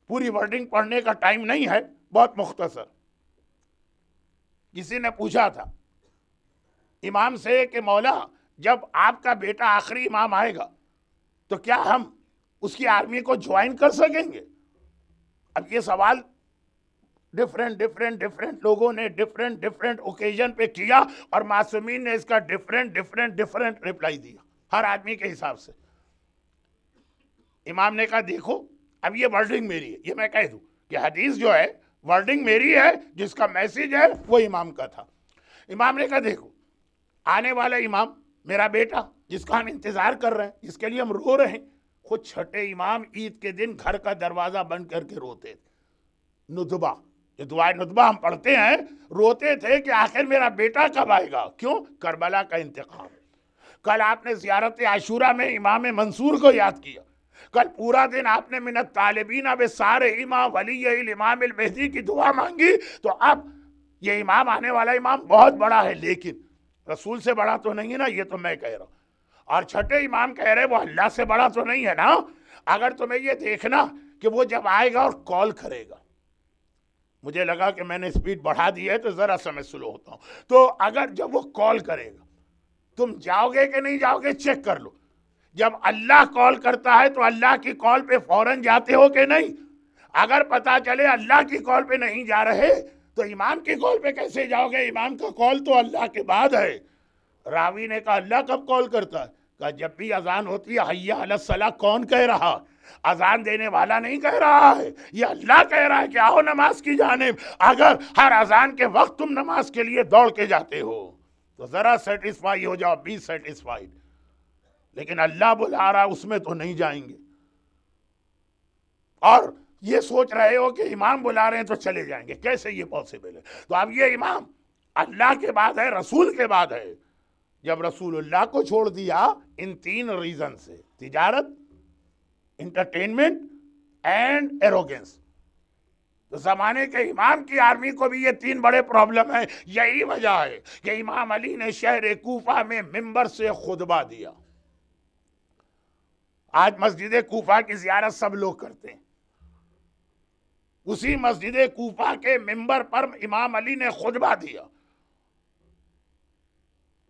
पूरी वर्डिंग पढ़ने का टाइम नहीं है बहुत मुख्तसर किसी ने पूछा था इमाम से कि मौला जब आपका बेटा आखिरी इमाम आएगा तो क्या हम उसकी आर्मी को ज्वाइन कर सकेंगे अब ये सवाल डिफरेंट डिफरेंट डिफरेंट लोगों ने डिफरेंट डिफरेंट ओकेजन पे किया और मासूमी ने इसका डिफरेंट डिफरेंट डिफरेंट रिप्लाई दिया हर आदमी के हिसाब से इमाम ने कहा देखो अब ये वर्डिंग मेरी है ये मैं कह दूं कि हदीस जो है वर्डिंग मेरी है जिसका मैसेज है वो इमाम का था इमाम ने कहा देखो आने वाला इमाम मेरा बेटा जिसका हम इंतज़ार कर रहे हैं जिसके लिए हम रो रहे हैं खुद छठे इमाम ईद के दिन घर का दरवाज़ा बंद करके रोते थे नुतबा ये दुआ नतबा हम पढ़ते हैं रोते थे कि आखिर मेरा बेटा कब आएगा क्यों करबला का इंतकाम कल आपने जियारत आशूरा में इमाम मंसूर को याद किया कल पूरा दिन आपने मिनत तालबीना में सारे इमाम वली इमाम मेहदी की दुआ मांगी तो अब ये इमाम आने वाला इमाम बहुत बड़ा है लेकिन रसूल से बड़ा तो नहीं है ना ये तो मैं कह रहा हूँ और छठे इमाम कह रहे वो अल्लाह से बड़ा तो नहीं है ना अगर तुम्हें ये देखना कि वो जब आएगा और कॉल करेगा मुझे लगा कि मैंने स्पीड बढ़ा दी है तो ज़रा समय स्लो होता हूँ तो अगर जब वो कॉल करेगा तुम जाओगे कि नहीं जाओगे चेक कर लो जब अल्लाह कॉल करता है तो अल्लाह की कॉल पे फौरन जाते हो कि नहीं अगर पता चले अल्लाह की कॉल पे नहीं जा रहे तो इमाम की कॉल पे कैसे जाओगे इमाम का कॉल तो अल्लाह के बाद है रावी ने कहा अल्लाह कब कॉल करता है कहा जब भी अजान होती है हैया सलाह कौन कह रहा है अजान देने वाला नहीं कह रहा है ये अल्लाह कह रहा है कि आओ नमाज की जानेब अगर हर अजान के वक्त तुम नमाज के लिए दौड़ के जाते हो तो ज़रा सेटिस्फाई हो जाओ बी सेटिस्फाइड लेकिन अल्लाह बुला रहा उसमें तो नहीं जाएंगे और ये सोच रहे हो कि इमाम बुला रहे हैं तो चले जाएंगे कैसे ये पॉसिबल है तो अब ये इमाम अल्लाह के बाद है रसूल के बाद है जब रसूलुल्लाह को छोड़ दिया इन तीन रीज़न से तिजारत इंटरटेनमेंट एंड एरोगेंस तो जमाने के इमाम की आर्मी को भी ये तीन बड़े प्रॉब्लम है यही वजह है कि इमाम अली ने शहर कोफा में मिंबर से खुतबा दिया आज मस्जिद कोफा की जियारत सब लोग करते हैं उसी मस्जिद कोफा के मेंबर पर इमाम अली ने खुतबा दिया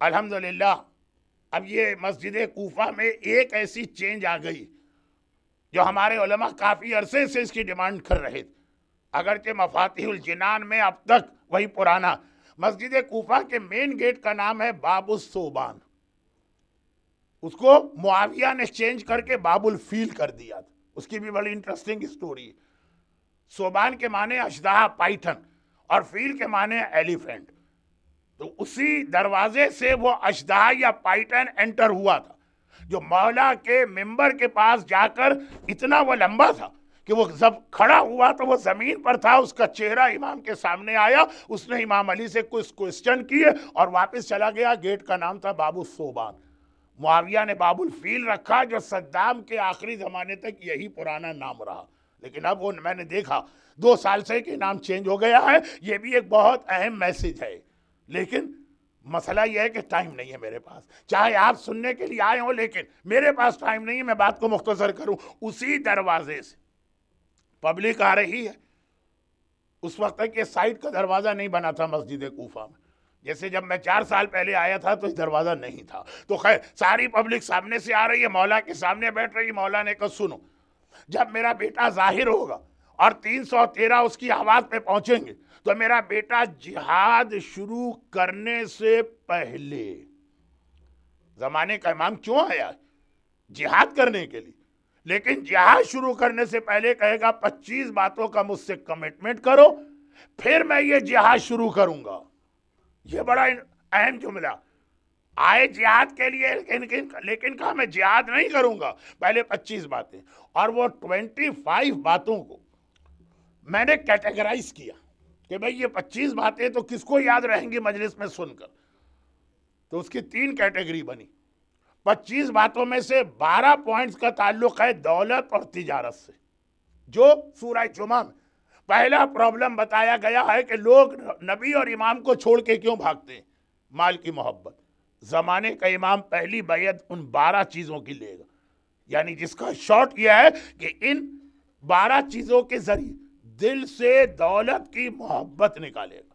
अल्हम्दुलिल्लाह अब ये मस्जिद कोफा में एक ऐसी चेंज आ गई जो हमारे उलमा काफ़ी अरसे से इसकी डिमांड कर रहे थे अगरचे मफातिहुल जिनान में अब तक वही पुराना मस्जिद कोफा के मेन गेट का नाम है बाबुल सोबान उसको मुआविया ने चेंज करके बाबुल फील कर दिया था उसकी भी बड़ी इंटरेस्टिंग स्टोरी है सोबान के माने अशदाह पाइथन और फील के माने एलिफेंट तो उसी दरवाजे से वो अशदाह या पाइटन एंटर हुआ था जो मौला के मेंबर के पास जाकर इतना वो लंबा था कि वो जब खड़ा हुआ तो वो ज़मीन पर था उसका चेहरा इमाम के सामने आया उसने इमाम अली से कुछ क्वेश्चन किए और वापस चला गया गेट का नाम था बाबू सोबा मुआविया ने बाबुल फील रखा जो सद्दाम के आखिरी ज़माने तक यही पुराना नाम रहा लेकिन अब वो मैंने देखा दो साल से कि नाम चेंज हो गया है ये भी एक बहुत अहम मैसेज है लेकिन मसला यह है कि टाइम नहीं है मेरे पास चाहे आप सुनने के लिए आए हो लेकिन मेरे पास टाइम नहीं है मैं बात को मुख्तसर करूं उसी दरवाजे से पब्लिक आ रही है उस वक्त तक ये साइड का दरवाज़ा नहीं बना था मस्जिद कोफा में जैसे जब मैं चार साल पहले आया था तो दरवाज़ा नहीं था तो खैर सारी पब्लिक सामने से आ रही है मौला के सामने बैठ रही मौला ने कहा सुनो जब मेरा बेटा जाहिर होगा और तीन सौ तेरह उसकी आवाज़ पे पहुंचेंगे तो मेरा बेटा जिहाद शुरू करने से पहले जमाने का इमाम क्यों आया जिहाद करने के लिए लेकिन जिहाद शुरू करने से पहले कहेगा 25 बातों का मुझसे कमिटमेंट करो फिर मैं ये जिहाद शुरू करूंगा ये बड़ा अहम जुमला आए जिहाद के लिए लेकिन लेकिन कहा मैं जिहाद नहीं करूंगा पहले 25 बातें और वो 25 बातों को मैंने कैटेगराइज किया कि भाई ये 25 बातें तो किसको याद रहेंगी मजलिस में सुनकर तो उसकी तीन कैटेगरी बनी 25 बातों में से 12 पॉइंट्स का ताल्लुक है दौलत और तिजारत से जो सूरह जुमा में पहला प्रॉब्लम बताया गया है कि लोग नबी और इमाम को छोड़ के क्यों भागते हैं माल की मोहब्बत ज़माने का इमाम पहली बैत उन बारह चीज़ों की लेगा यानी जिसका शॉर्ट यह है कि इन बारह चीज़ों के ज़रिए दिल से दौलत की मोहब्बत निकालेगा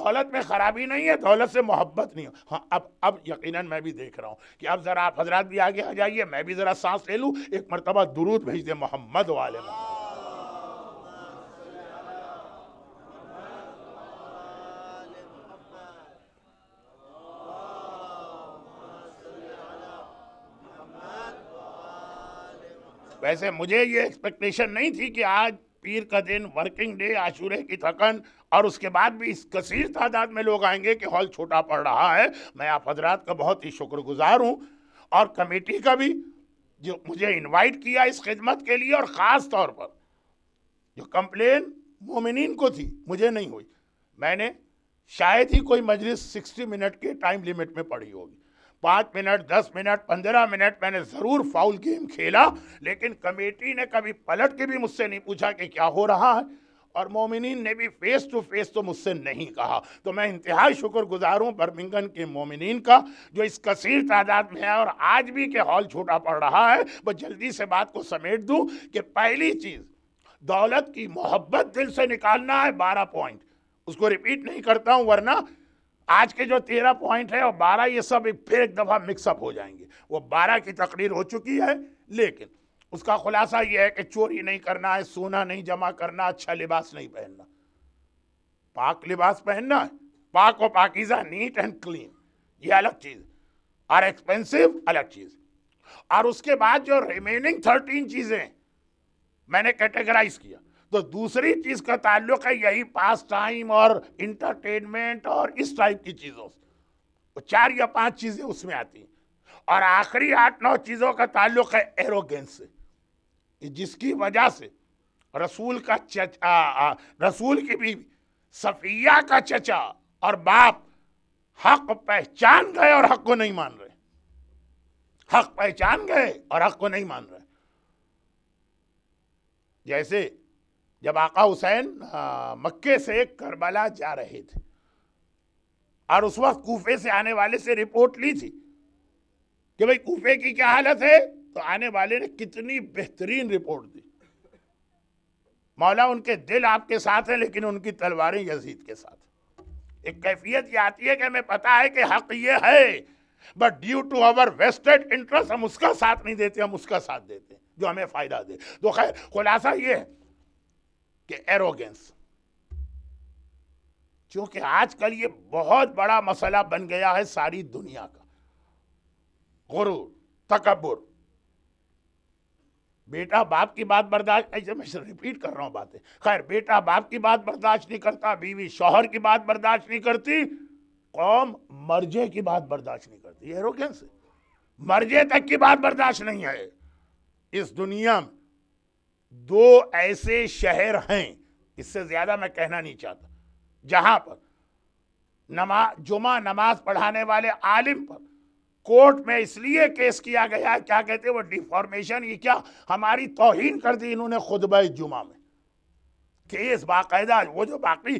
दौलत में ख़राबी नहीं है दौलत से मोहब्बत नहीं हो हाँ अब अब यकीनन मैं भी देख रहा हूँ कि अब ज़रा आप हजरात भी आगे आ जाइए मैं भी ज़रा सांस ले लूँ एक मरतबा दुरूद भेज दे मोहम्मद वाले वैसे मुझे ये एक्सपेक्टेशन नहीं थी कि आज पीर का दिन वर्किंग डे आशूरे की थकन और उसके बाद भी इस कसीर तादाद में लोग आएंगे कि हॉल छोटा पड़ रहा है मैं आप हजरात का बहुत ही शुक्रगुजार हूँ और कमेटी का भी जो मुझे इनवाइट किया इस खिदमत के लिए और ख़ास तौर पर जो कंप्लेन मोमिन को थी मुझे नहीं हुई मैंने शायद ही कोई मजलिस 60 मिनट के टाइम लिमिट में पढ़ी होगी पाँच मिनट दस मिनट पंद्रह मिनट मैंने ज़रूर फाउल गेम खेला लेकिन कमेटी ने कभी पलट के भी मुझसे नहीं पूछा कि क्या हो रहा है और मोमिन ने भी फेस टू फेस तो मुझसे नहीं कहा तो मैं इंतहा शुक्र गुजार हूँ बर्मिंगन के मोमिन का जो इस कसीर तादाद में है और आज भी के हॉल छोटा पड़ रहा है वह जल्दी से बात को समेट दूँ कि पहली चीज़ दौलत की मोहब्बत दिल से निकालना है बारह पॉइंट उसको रिपीट नहीं करता हूँ वरना आज के जो तेरह पॉइंट है और बारह ये सब एक फिर एक दफ़ा मिक्सअप हो जाएंगे वो बारह की तकरीर हो चुकी है लेकिन उसका खुलासा ये है कि चोरी नहीं करना है सोना नहीं जमा करना अच्छा लिबास नहीं पहनना पाक लिबास पहनना है पाक और पाकिजा नीट एंड क्लीन ये अलग चीज़ और एक्सपेंसिव अलग चीज़ और उसके बाद जो रिमेनिंग थर्टीन चीज़ें मैंने कैटेगराइज किया तो दूसरी चीज का ताल्लुक है यही पास टाइम और इंटरटेनमेंट और इस टाइप की चीज़ों से वो चार या पांच चीज़ें उसमें आती हैं और आखिरी आठ नौ चीज़ों का ताल्लुक है एरोगेंस से जिसकी वजह से रसूल का चचा आ, रसूल की बीवी सफिया का चचा और बाप हक पहचान गए और हक को नहीं मान रहे हक पहचान गए और हक को नहीं मान रहे जैसे जब आका हुसैन मक्के से करबला जा रहे थे और उस वक्त कूफे से आने वाले से रिपोर्ट ली थी कि भाई कूफे की क्या हालत है तो आने वाले ने कितनी बेहतरीन रिपोर्ट दी मौला उनके दिल आपके साथ हैं लेकिन उनकी तलवारें यजीद के साथ एक कैफियत यह आती है कि हमें पता है कि हक ये है but due to our vested interest हम उसका साथ नहीं देते हम उसका साथ देते जो हमें फ़ायदा दे तो खैर खुलासा ये है के एरोगेंस क्योंकि आजकल ये बहुत बड़ा मसला बन गया है सारी दुनिया का गुरूर तकबुर बेटा बाप की बात बर्दाश्त ऐसे मैं रिपीट कर रहा हूं बातें खैर बेटा बाप की बात बर्दाश्त नहीं करता बीवी शोहर की बात बर्दाश्त नहीं करती कौम मर्जे की बात बर्दाश्त नहीं करती एरोगेंस मर्जे तक की बात बर्दाश्त नहीं है इस दुनिया में दो ऐसे शहर हैं इससे ज़्यादा मैं कहना नहीं चाहता जहां पर नमा जुमा नमाज पढ़ाने वाले आलिम पर कोर्ट में इसलिए केस किया गया क्या कहते हैं वो डिफॉर्मेशन ये क्या हमारी तोहिन कर दी इन्होंने खुदब जुमा में केस बाकायदा वो जो बाकी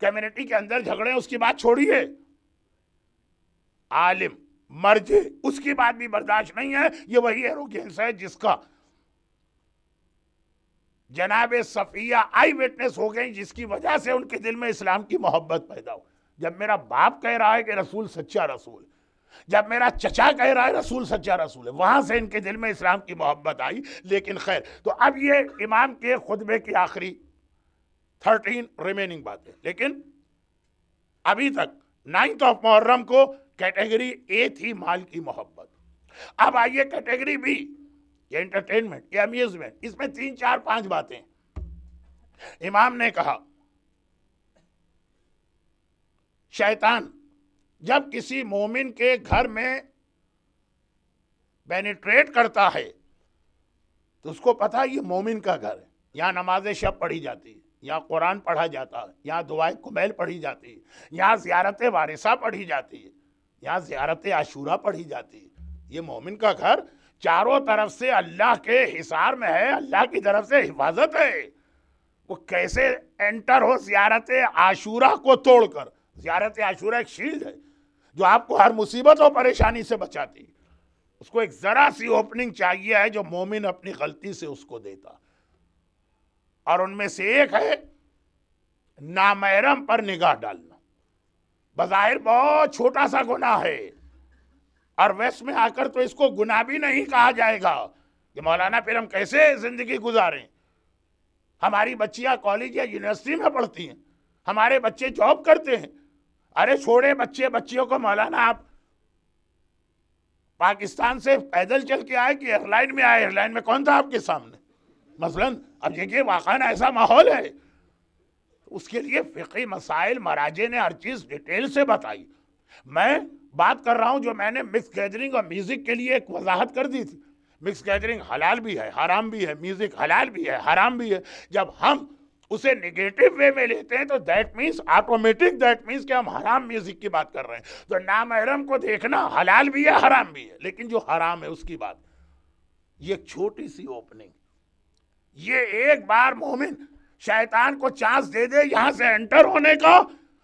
कम्युनिटी के अंदर झगड़े उसकी बात छोड़िए आलिम मर्जे उसकी बात भी बर्दाश्त नहीं है ये वही एरोगेंस है जिसका जनाब सफ़िया आई विटनेस हो गई जिसकी वजह से उनके दिल में इस्लाम की मोहब्बत पैदा हो जब मेरा बाप कह रहा है कि रसूल सच्चा रसूल जब मेरा चचा कह रहा है रसूल सच्चा रसूल है वहां से इनके दिल में इस्लाम की मोहब्बत आई लेकिन खैर तो अब ये इमाम के खुतबे की आखिरी थर्टीन रिमेनिंग बातें लेकिन अभी तक नाइन्थ ऑफ मुहर्रम को कैटेगरी ए थी माल की मोहब्बत अब आइए कैटेगरी बी ये एंटरटेनमेंट ये अम्यूजमेंट इसमें तीन चार पांच बातें इमाम ने कहा शैतान जब किसी मोमिन के घर में पेनिट्रेट करता है तो उसको पता है ये मोमिन का घर है यहाँ नमाज शब पढ़ी जाती है यहाँ कुरान पढ़ा जाता है यहाँ दुआए कुमैल पढ़ी जाती है यहाँ ज़्यारत वारिसा पढ़ी जाती है यहाँ ज़्यारत आशूरा पढ़ी जाती है ये मोमिन का घर चारों तरफ से अल्लाह के हिसार में है अल्लाह की तरफ से हिफाजत है वो कैसे एंटर हो जियारत आशूरा को तोड़कर जियारत आशूरा एक शील्ड है जो आपको हर मुसीबत और परेशानी से बचाती है उसको एक ज़रा सी ओपनिंग चाहिए है जो मोमिन अपनी गलती से उसको देता और उनमें से एक है नामहरम पर निगाह डालना बज़ाहिर बहुत छोटा सा गुना है और वेस्ट में आकर तो इसको गुना भी नहीं कहा जाएगा कि मौलाना फिर हम कैसे ज़िंदगी गुजारें हमारी बच्चियां कॉलेज या यूनिवर्सिटी में पढ़ती हैं हमारे बच्चे जॉब करते हैं अरे छोड़े बच्चे बच्चियों को मौलाना आप पाकिस्तान से पैदल चल के आए कि एयरलाइन में आए एयरलाइन में कौन था आपके सामने मसलन अब देखिए वाकान ऐसा माहौल है उसके लिए फ़िकी मसाइल महाराजे ने हर चीज़ डिटेल से बताई मैं बात कर रहा हूँ जो मैंने मिक्स गैदरिंग और म्यूज़िक के लिए एक वजाहत कर दी थी मिक्स गैदरिंग हलाल भी है हराम भी है म्यूज़िक हलाल भी है हराम भी है जब हम उसे निगेटिव वे में लेते हैं तो that means automatic that means कि हम हराम म्यूज़िक की बात कर रहे हैं तो नामहरम को देखना हलाल भी है हराम भी है लेकिन जो हराम है उसकी बात ये एक छोटी सी ओपनिंग ये एक बार मोमिन शैतान को चांस दे दे यहाँ से एंटर होने का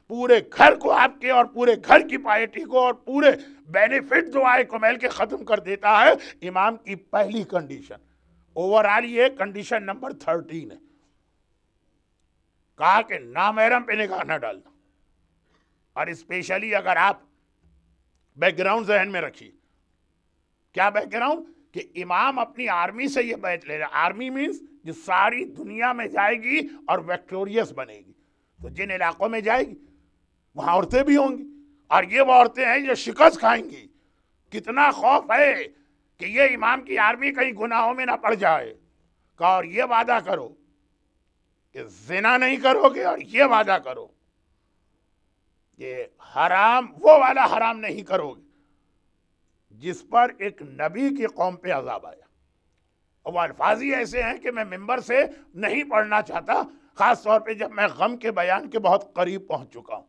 पूरे घर को आपके और पूरे घर की पायटी को और पूरे बेनिफिट जो आए कमेल के ख़त्म कर देता है इमाम की पहली कंडीशन ओवरऑल ये कंडीशन नंबर थर्टीन है कहा कि नामहरम पे निगाह ना डालना और स्पेशली अगर आप बैकग्राउंड जहन में रखिए क्या बैकग्राउंड कि इमाम अपनी आर्मी से ये बैच ले रहा आर्मी मीन्स जो सारी दुनिया में जाएगी और विक्टोरियस बनेगी तो जिन इलाकों में जाएगी वहां औरतें भी होंगी और ये वो औरतें हैं जो शिकस्त खाएंगी कितना खौफ है कि ये इमाम की आर्मी कहीं गुनाहों में ना पड़ जाए का और ये वादा करो कि जिना नहीं करोगे और ये वादा करो कि हराम वो वाला हराम नहीं करोगे जिस पर एक नबी की कौम पे अजाब आया और वो अल्फाज ही ऐसे हैं कि मैं मेंबर से नहीं पढ़ना चाहता ख़ास तौर पे जब मैं गम के बयान के बहुत करीब पहुंच चुका हूं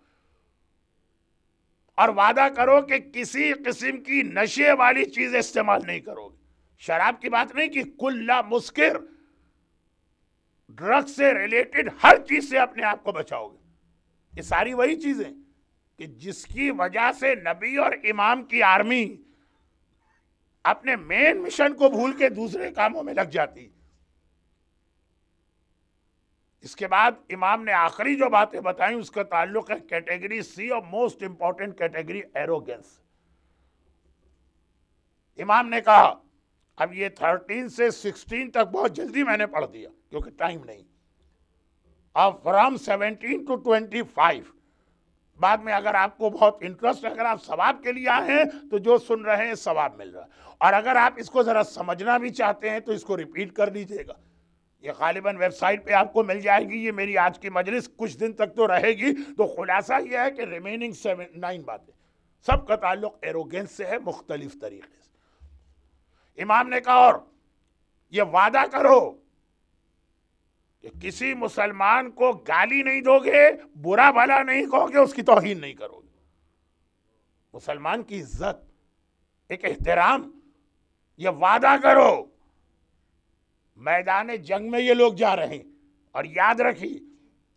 और वादा करो कि किसी किस्म की नशे वाली चीज इस्तेमाल नहीं करोगे शराब की बात नहीं कि कुल्ला मुस्किर ड्रग से रिलेटेड हर चीज से अपने आप को बचाओगे ये सारी वही चीजें कि जिसकी वजह से नबी और इमाम की आर्मी अपने मेन मिशन को भूल के दूसरे कामों में लग जाती है इसके बाद इमाम ने आखिरी जो बातें बताई उसका ताल्लुक है कैटेगरी सी और मोस्ट इंपॉर्टेंट कैटेगरी एरोगेंस इमाम ने कहा अब ये थर्टीन से सिक्सटीन तक बहुत जल्दी मैंने पढ़ दिया क्योंकि टाइम नहीं अब from seventeen to twenty five बाद में अगर आपको बहुत इंटरेस्ट अगर आप सवाब के लिए आए हैं तो जो सुन रहे हैं सवाब मिल रहा है और अगर आप इसको ज़रा समझना भी चाहते हैं तो इसको रिपीट कर दीजिएगा ये गालिबा वेबसाइट पे आपको मिल जाएगी ये मेरी आज की मजलिस कुछ दिन तक तो रहेगी तो खुलासा यह है कि रिमेनिंग सेवन नाइन बातें सब का ताल्लुक एरोगेंस से है मुख्तलिफ तरीके से इमाम ने कहा और ये वादा करो कि किसी मुसलमान को गाली नहीं दोगे बुरा भला नहीं कहोगे उसकी तोहिन नहीं करोगे मुसलमान की इज्जत एक एहतराम यह वादा करो मैदान जंग में ये लोग जा रहे हैं और याद रखिए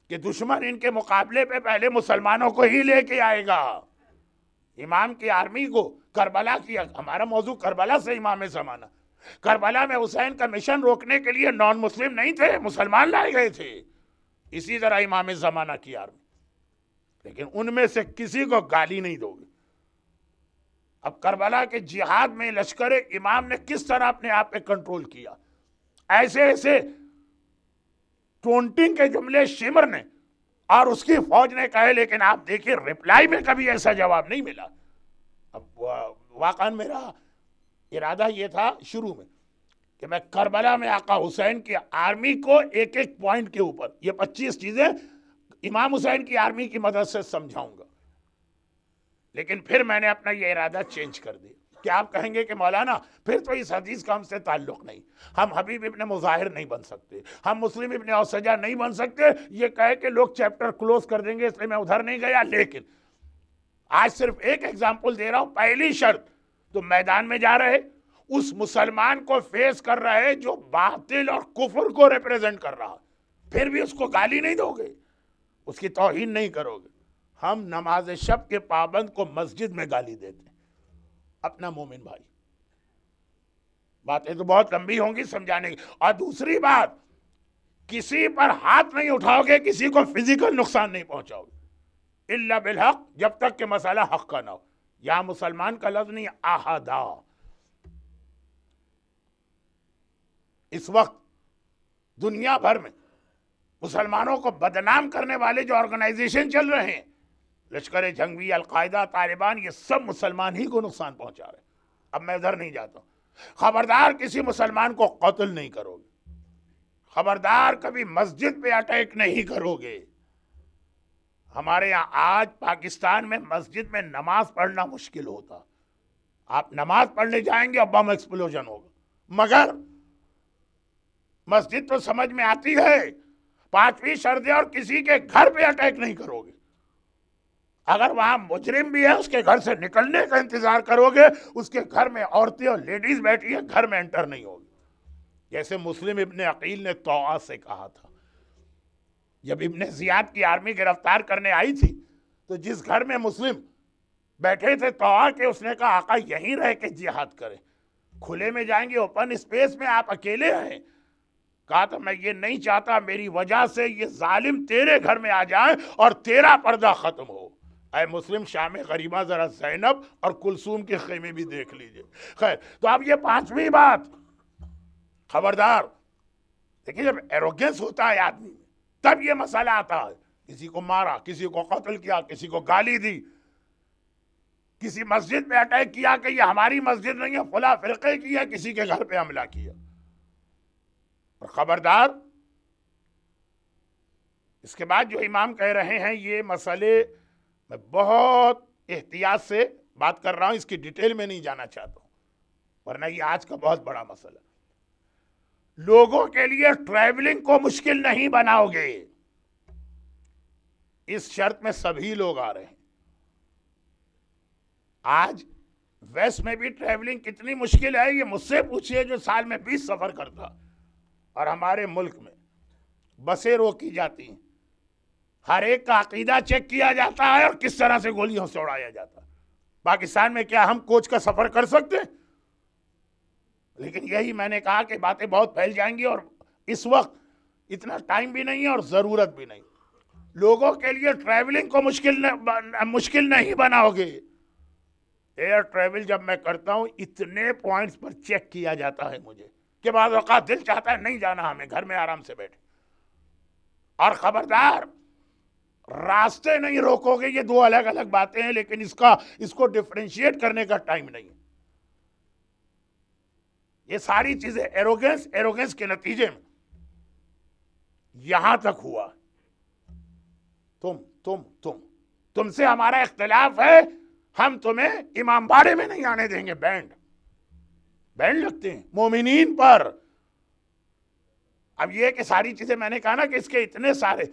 कि दुश्मन इनके मुकाबले पे पहले मुसलमानों को ही लेके आएगा इमाम की आर्मी को करबला किया हमारा मौजू करबला से इमाम जमाना करबला में हुसैन का मिशन रोकने के लिए नॉन मुस्लिम नहीं थे मुसलमान लाए गए थे इसी तरह इमाम जमाना की आर्मी लेकिन उनमें से किसी को गाली नहीं दोगे अब करबला के जिहाद में लश्कर इमाम ने किस तरह अपने आप पे कंट्रोल किया ऐसे ऐसे टोंटिंग के जुमले शिमर ने और उसकी फौज ने कहे लेकिन आप देखिए रिप्लाई में कभी ऐसा जवाब नहीं मिला अब वाकान मेरा इरादा यह था शुरू में कि मैं करबला में आका हुसैन की आर्मी को एक एक पॉइंट के ऊपर ये 25 चीज़ें इमाम हुसैन की आर्मी की मदद से समझाऊंगा लेकिन फिर मैंने अपना यह इरादा चेंज कर दिया कि आप कहेंगे कि मौलाना फिर तो इस हदीस का हमसे ताल्लुक़ नहीं हम हबीब इबन मुजाहिर नहीं बन सकते हम मुस्लिम इबन औसजा नहीं बन सकते ये कहे कि लोग चैप्टर क्लोज कर देंगे इसलिए मैं उधर नहीं गया लेकिन आज सिर्फ एक एग्जाम्पल दे रहा हूँ पहली शर्त तो मैदान में जा रहे उस मुसलमान को फेस कर रहे जो बातिल और कुफर को रिप्रेजेंट कर रहा फिर भी उसको गाली नहीं दोगे उसकी तोहिन नहीं करोगे हम नमाज शब के पाबंद को मस्जिद में गाली देते हैं अपना मोमिन भाई बातें तो बहुत लंबी होंगी समझाने की और दूसरी बात किसी पर हाथ नहीं उठाओगे किसी को फिजिकल नुकसान नहीं पहुंचाओगे इल्ला बिलहक जब तक के मसाला हक का ना हो यहां मुसलमान का लफ्ज नहीं आहदा इस वक्त दुनिया भर में मुसलमानों को बदनाम करने वाले जो ऑर्गेनाइजेशन चल रहे हैं लश्कर जंगवी अलकायदा तालिबान ये सब मुसलमान ही को नुकसान पहुंचा रहे अब मैं उधर नहीं जाता खबरदार किसी मुसलमान को कत्ल नहीं करोगे खबरदार कभी मस्जिद पे अटैक नहीं करोगे हमारे यहाँ आज पाकिस्तान में मस्जिद में नमाज पढ़ना मुश्किल होता आप नमाज पढ़ने जाएंगे और बम एक्सप्लोजन होगा मगर मस्जिद तो समझ में आती है पांचवी शर्दे और किसी के घर पे अटैक नहीं करोगे अगर वहां मुजरिम भी है उसके घर से निकलने का इंतजार करोगे उसके घर में औरतें और लेडीज बैठी है घर में एंटर नहीं होगी जैसे मुस्लिम इबन अकील ने तो से कहा था जब इबन जियाद की आर्मी गिरफ्तार करने आई थी तो जिस घर में मुस्लिम बैठे थे तो के उसने कहा आका यहीं रह के जिहाद करें खुले में जाएंगे ओपन स्पेस में आप अकेले हैं कहा था मैं ये नहीं चाहता मेरी वजह से ये जालिम तेरे घर में आ जाए और तेरा पर्दा ख़त्म हो अय मुस्लिम शाम गरीबा ज़रा जैनब और कुलसूम के खेमे भी देख लीजिए खैर तो अब ये पांचवी बात खबरदार देखिए जब एरोगेंस होता है आदमी में तब ये मसाला आता है किसी को मारा किसी को कत्ल किया किसी को गाली दी किसी मस्जिद में अटैक किया कि ये हमारी मस्जिद नहीं है फुला फिरके की है किसी के घर पे हमला किया और खबरदार इसके बाद जो इमाम कह रहे हैं ये मसले मैं बहुत एहतियात से बात कर रहा हूँ इसकी डिटेल में नहीं जाना चाहता हूँ वरना ये आज का बहुत बड़ा मसला लोगों के लिए ट्रैवलिंग को मुश्किल नहीं बनाओगे इस शर्त में सभी लोग आ रहे हैं आज वेस्ट में भी ट्रैवलिंग कितनी मुश्किल है ये मुझसे पूछिए जो साल में बीस सफ़र करता और हमारे मुल्क में बसें रोकी जाती हैं हर एक का अकीदा चेक किया जाता है और किस तरह से गोलियों से उड़ाया जाता है पाकिस्तान में क्या हम कोच का सफर कर सकते हैं लेकिन यही मैंने कहा कि बातें बहुत फैल जाएंगी और इस वक्त इतना टाइम भी नहीं है और ज़रूरत भी नहीं लोगों के लिए ट्रैवलिंग को मुश्किल न, मुश्किल नहीं बनाओगे एयर ट्रैवल जब मैं करता हूँ इतने पॉइंट्स पर चेक किया जाता है मुझे के बाद अवकात दिल चाहता है नहीं जाना हमें घर में आराम से बैठे और ख़बरदार रास्ते नहीं रोकोगे ये दो अलग अलग बातें हैं लेकिन इसका इसको डिफ्रेंशिएट करने का टाइम नहीं है ये सारी चीजें एरोगेंस एरोगेंस के नतीजे में यहां तक हुआ तुम तुम तुम तुमसे हमारा इख्तलाफ है हम तुम्हें इमाम बाड़े में नहीं आने देंगे बैंड बैंड लगते हैं मोमिनीन पर अब ये कि सारी चीजें मैंने कहा ना कि इसके इतने सारे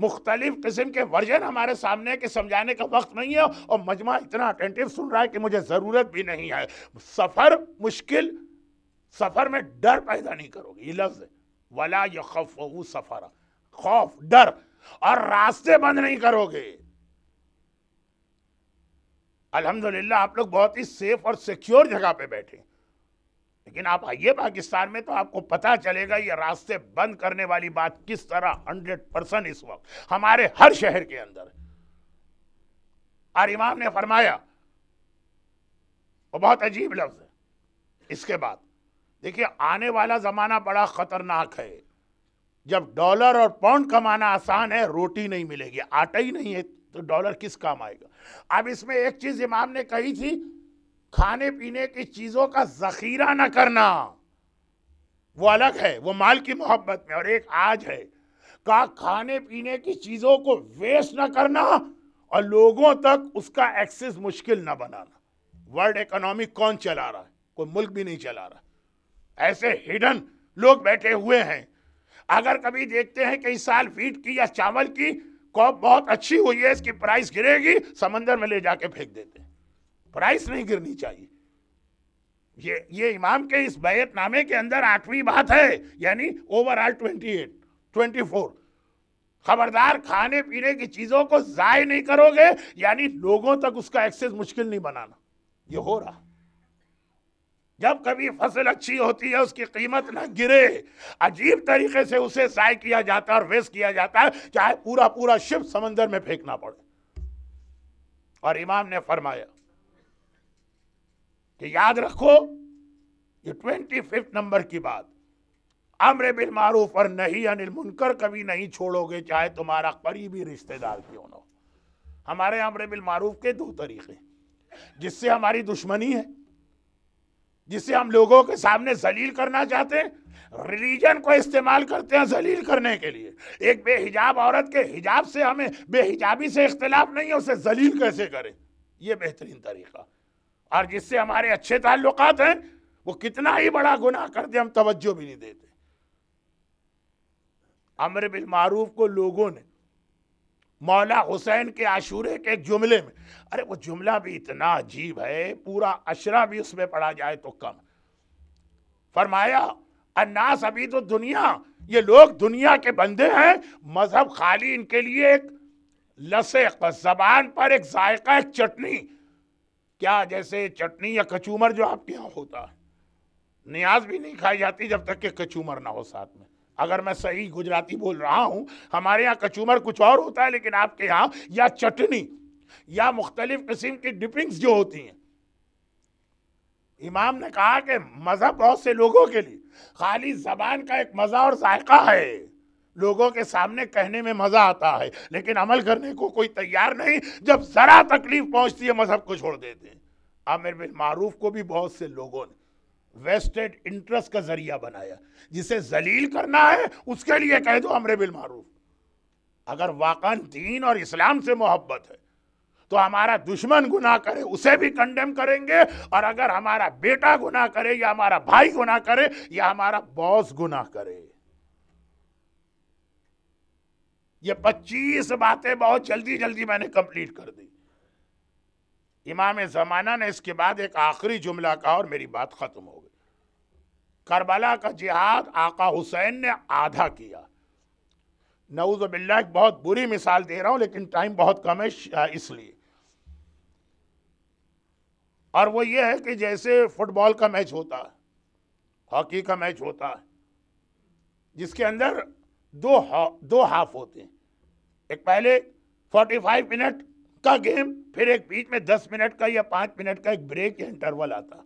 मुख्तलिफ किस्म के वर्जन हमारे सामने के समझाने का वक्त नहीं है और मजमा इतना अटेंटिव सुन रहा है कि मुझे ज़रूरत भी नहीं है सफ़र मुश्किल सफ़र में डर पैदा नहीं करोगे ये लफ्ज़ वला यखफ सफ़र खौफ डर और रास्ते बंद नहीं करोगे अल्हम्दुलिल्लाह आप लोग बहुत ही सेफ और सिक्योर जगह पे बैठे लेकिन आप आइए पाकिस्तान में तो आपको पता चलेगा ये रास्ते बंद करने वाली बात किस तरह हंड्रेड परसेंट इस वक्त हमारे हर शहर के अंदर और इमाम ने फरमाया वो बहुत अजीब लफ्ज है इसके बाद देखिए आने वाला ज़माना बड़ा ख़तरनाक है जब डॉलर और पाउंड कमाना आसान है रोटी नहीं मिलेगी आटा ही नहीं है तो डॉलर किस काम आएगा अब इसमें एक चीज़ इमाम ने कही थी खाने पीने की चीज़ों का ज़खीरा ना करना वो अलग है वो माल की मोहब्बत में और एक आज है का खाने पीने की चीज़ों को वेस्ट ना करना और लोगों तक उसका एक्सेस मुश्किल ना बनाना वर्ल्ड इकोनॉमी कौन चला रहा है कोई मुल्क भी नहीं चला रहा ऐसे हिडन लोग बैठे हुए हैं अगर कभी देखते हैं कई साल वीट की या चावल की कॉप बहुत अच्छी हुई है इसकी प्राइस गिरेगी समंदर में ले जाके फेंक देते हैं प्राइस नहीं गिरनी चाहिए ये ये इमाम के इस बैत नामे के अंदर आठवीं बात है यानी overall twenty eight twenty four खबरदार खाने पीने की चीज़ों को ज़ाय नहीं करोगे यानी लोगों तक उसका एक्सेस मुश्किल नहीं बनाना ये हो रहा जब कभी फसल अच्छी होती है उसकी कीमत ना गिरे अजीब तरीके से उसे ज़ाय किया जाता है और वेस्ट किया जाता है चाहे पूरा पूरा शिप समंदर में फेंकना पड़े और इमाम ने फरमाया कि याद रखो ये ट्वेंटी फिफ्थ नंबर की बात अमर बिल मारूफ और नहीं अनिल मुनकर कभी नहीं छोड़ोगे चाहे तुम्हारा करीबी रिश्तेदार क्यों ना हो हमारे अम्र बिल मारूफ के दो तरीके जिससे हमारी दुश्मनी है जिसे हम लोगों के सामने जलील करना चाहते हैं रिलीजन को इस्तेमाल करते हैं जलील करने के लिए एक बेहिजाब औरत के हिजाब से हमें बेहिजाबी से इख्तलाफ नहीं है उसे जलील कैसे करें यह बेहतरीन तरीका और जिससे हमारे अच्छे ताल्लुक हैं वो कितना ही बड़ा गुनाह कर दे हम तवज्जो भी नहीं देते अमर बिल मारूफ को लोगों ने मौला हुसैन के आशूरे के एक जुमले में अरे वो जुमला भी इतना अजीब है पूरा अशरा भी उसमें पढ़ा जाए तो कम फरमाया अन्नास अभी तो दुनिया ये लोग दुनिया के बंदे हैं मजहब खाली इनके लिए एक लसे जबान पर एक जायका एक चटनी क्या जैसे चटनी या कचूमर जो आपके यहाँ होता है न्याज भी नहीं खाई जाती जब तक कि कचूमर ना हो साथ में अगर मैं सही गुजराती बोल रहा हूँ हमारे यहाँ कचूमर कुछ और होता है लेकिन आपके यहाँ या चटनी या मुख्तलिफ किस्म की डिपिंग्स जो होती हैं इमाम ने कहा कि मज़ा बहुत से लोगों के लिए खाली जबान का एक मज़ा और जायका है लोगों के सामने कहने में मज़ा आता है लेकिन अमल करने को कोई तैयार नहीं जब ज़रा तकलीफ पहुंचती है मज़हब को छोड़ देते हैं आमिर बिन मारूफ को भी बहुत से लोगों ने वेस्टेड इंटरेस्ट का जरिया बनाया जिसे जलील करना है उसके लिए कह दो अमर बिल मारूफ अगर वाकन दीन और इस्लाम से मोहब्बत है तो हमारा दुश्मन गुना करे उसे भी कंडेम करेंगे और अगर हमारा बेटा गुना करे या हमारा भाई गुना करे या हमारा बॉस गुना करे ये पच्चीस बातें बहुत जल्दी जल्दी मैंने कंप्लीट कर दी इमाम ज़माना ने इसके बाद एक आखिरी जुमला कहा और मेरी बात ख़त्म हो गई करबला का जिहाद आका हुसैन ने आधा किया नऊज बिल्ला एक बहुत बुरी मिसाल दे रहा हूँ लेकिन टाइम बहुत कम है इसलिए और वो ये है कि जैसे फुटबॉल का मैच होता है हॉकी का मैच होता है जिसके अंदर दो हा, दो हाफ होते हैं एक पहले 45 मिनट का गेम फिर एक बीच में 10 मिनट का या 5 मिनट का एक ब्रेक या इंटरवल आता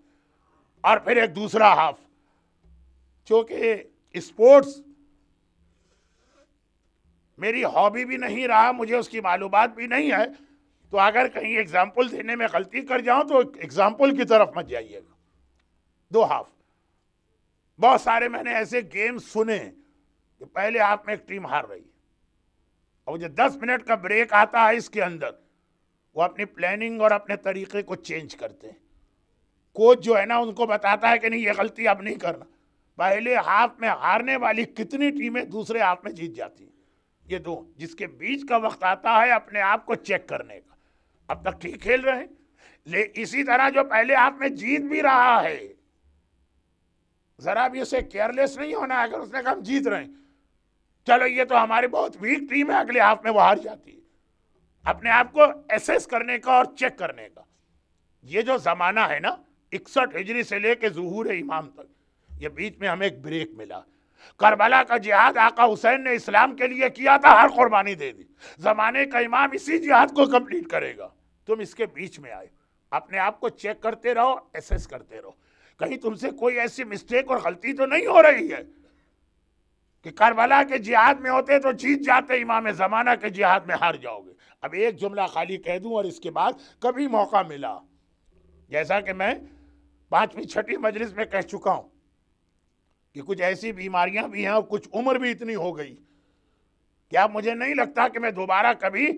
और फिर एक दूसरा हाफ चूंकि स्पोर्ट्स मेरी हॉबी भी नहीं रहा मुझे उसकी मालूम भी नहीं है तो अगर कहीं एग्जाम्पल देने में गलती कर जाऊं तो एग्जाम्पल की तरफ मत जाइएगा दो हाफ बहुत सारे मैंने ऐसे गेम सुने कि पहले आप में एक टीम हार रही है और जो दस मिनट का ब्रेक आता है इसके अंदर वो अपनी प्लानिंग और अपने तरीके को चेंज करते हैं कोच जो है ना उनको बताता है कि नहीं ये गलती अब नहीं करना पहले हाफ में हारने वाली कितनी टीमें दूसरे हाफ में जीत जाती हैं ये दो जिसके बीच का वक्त आता है अपने आप को चेक करने का अब तक ठीक खेल रहे हैं ले इसी तरह जो पहले हाफ में जीत भी रहा है जरा भी उसे केयरलेस नहीं होना है अगर उसने कहा हम जीत रहे हैं चलो ये तो हमारी बहुत वीक टीम है अगले हाफ में वो हार जाती है अपने आप को एसेस करने का और चेक करने का ये जो ज़माना है ना इकसठ हिजरी से लेके जहूर इमाम तक ये बीच में हमें एक ब्रेक मिला करबला का जिहाद आका हुसैन ने इस्लाम के लिए किया था हर कुर्बानी दे दी जमाने का इमाम इसी जिहाद को कंप्लीट करेगा तुम इसके बीच में आए अपने आप को चेक करते रहो एसेस करते रहो कहीं तुमसे कोई ऐसी मिस्टेक और गलती तो नहीं हो रही है कि करबला के जिहाद में होते तो जीत जाते इमाम ज़माना के जिहाद में हार जाओगे अब एक जुमला खाली कह दूं और इसके बाद कभी मौका मिला जैसा कि मैं पाँचवीं छठी मजलिस में कह चुका हूँ कि कुछ ऐसी बीमारियाँ भी हैं और कुछ उम्र भी इतनी हो गई कि अब मुझे नहीं लगता कि मैं दोबारा कभी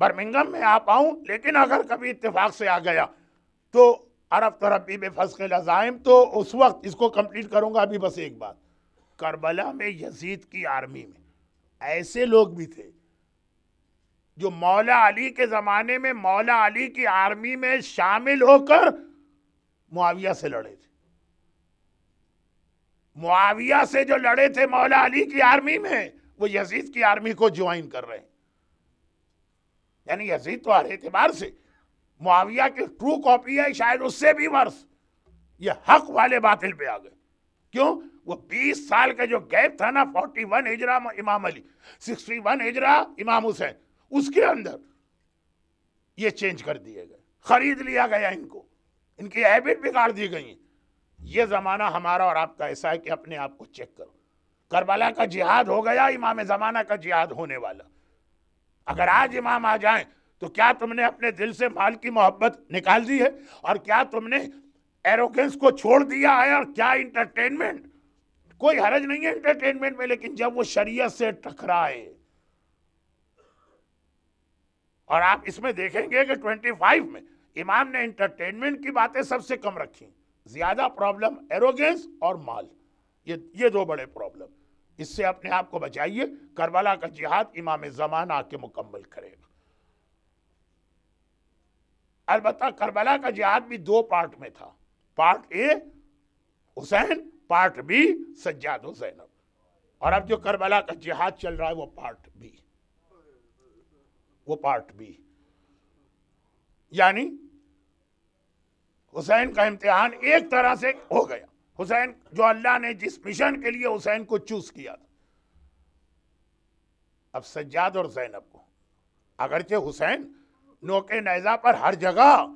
बर्मिंगम में आ पाऊँ लेकिन अगर कभी इतफाक़ से आ गया तो अरब तरबी में फसक लजाइम तो उस वक्त इसको कंप्लीट करूँगा अभी बस एक बात करबला में यजीद की आर्मी में ऐसे लोग भी थे जो मौला अली के ज़माने में मौला अली की आर्मी में शामिल होकर मुआविया से लड़े थे मुआविया से जो लड़े थे मौला अली की आर्मी में वो यजीद की आर्मी को ज्वाइन कर रहे हैं यानी यजीद तो हर एतबार से मुआविया के ट्रू कॉपी है शायद उससे भी वर्ष ये हक वाले बातिल पे आ गए क्यों वो 20 साल का जो गैप था ना 41 वन हिजरा इमाम अली 61 वन हिजरा इमाम हुसैन उसके अंदर ये चेंज कर दिए गए खरीद लिया गया इनको इनकी हैबिट बिगाड़ दी गई ये ज़माना हमारा और आपका ऐसा है कि अपने आप को चेक करो करबला का जिहाद हो गया इमाम ज़माना का जिहाद होने वाला अगर आज इमाम आ जाए तो क्या तुमने अपने दिल से माल की मोहब्बत निकाल दी है और क्या तुमने एरोगेंस को छोड़ दिया है और क्या इंटरटेनमेंट कोई हरज नहीं है इंटरटेनमेंट में लेकिन जब वो शरीयत से टकराए और आप इसमें देखेंगे कि 25 में इमाम ने इंटरटेनमेंट की बातें सबसे कम रखी ज्यादा प्रॉब्लम एरोगेंस और माल ये ये दो बड़े प्रॉब्लम इससे अपने आप को बचाइए करबला का जिहाद इमाम जमान आके मुकम्मल करेगा अलबत् करबला का जिहाद भी दो पार्ट में था part A Hussain part B Sajjad Hussain और अब जो करबला का जिहाद चल रहा है वो पार्ट बी वो पार्ट बी यानी हुसैन का इम्तिहान एक तरह से हो गया हुसैन जो अल्लाह ने जिस मिशन के लिए हुसैन को चूज किया था अब सज्जाद और जैनब को अगरचे हुसैन नोके नैजा पर हर जगह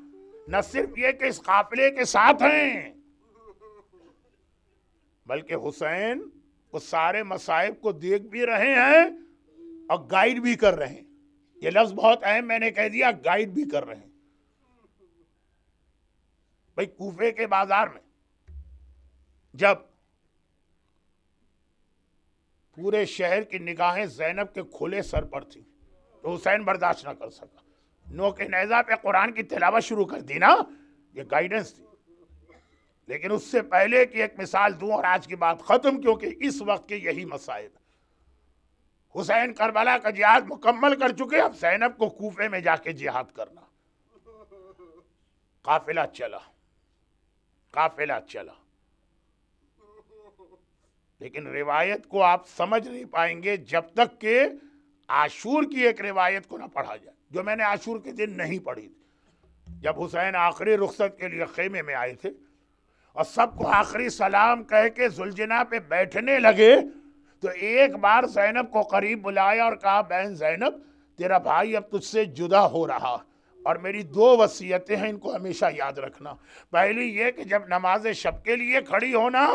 न सिर्फ ये कि इस काफिले के साथ हैं बल्कि हुसैन उस सारे मसाइब को देख भी रहे हैं और गाइड भी कर रहे हैं ये लफ्ज बहुत अहम मैंने कह दिया गाइड भी कर रहे हैं भाई कूफे के बाजार में जब पूरे शहर की निगाहें जैनब के खुले सर पर थी तो हुसैन बर्दाश्त ना कर सका नो के नैज़ा पे कुरान की तिलावत शुरू कर दी ना ये गाइडेंस थी लेकिन उससे पहले कि एक मिसाल दूं और आज की बात ख़त्म क्योंकि इस वक्त के यही मसाइल हुसैन करबला का जिहाद मुकम्मल कर चुके अब सैनब को कूफे में जाके जिहाद करना काफिला चला काफिला चला लेकिन रिवायत को आप समझ नहीं पाएंगे जब तक के आशूर की एक रिवायत को ना पढ़ा जाए जो मैंने आशूर के दिन नहीं पढ़ी थी जब हुसैन आखिरी रुख्सत के लिए खेमे में आए थे और सबको आखिरी सलाम कह के जुलझना पे बैठने लगे तो एक बार जैनब को करीब बुलाया और कहा बहन जैनब तेरा भाई अब तुझसे जुदा हो रहा और मेरी दो वसीयतें हैं इनको हमेशा याद रखना पहली ये कि जब नमाज शब के लिए खड़ी होना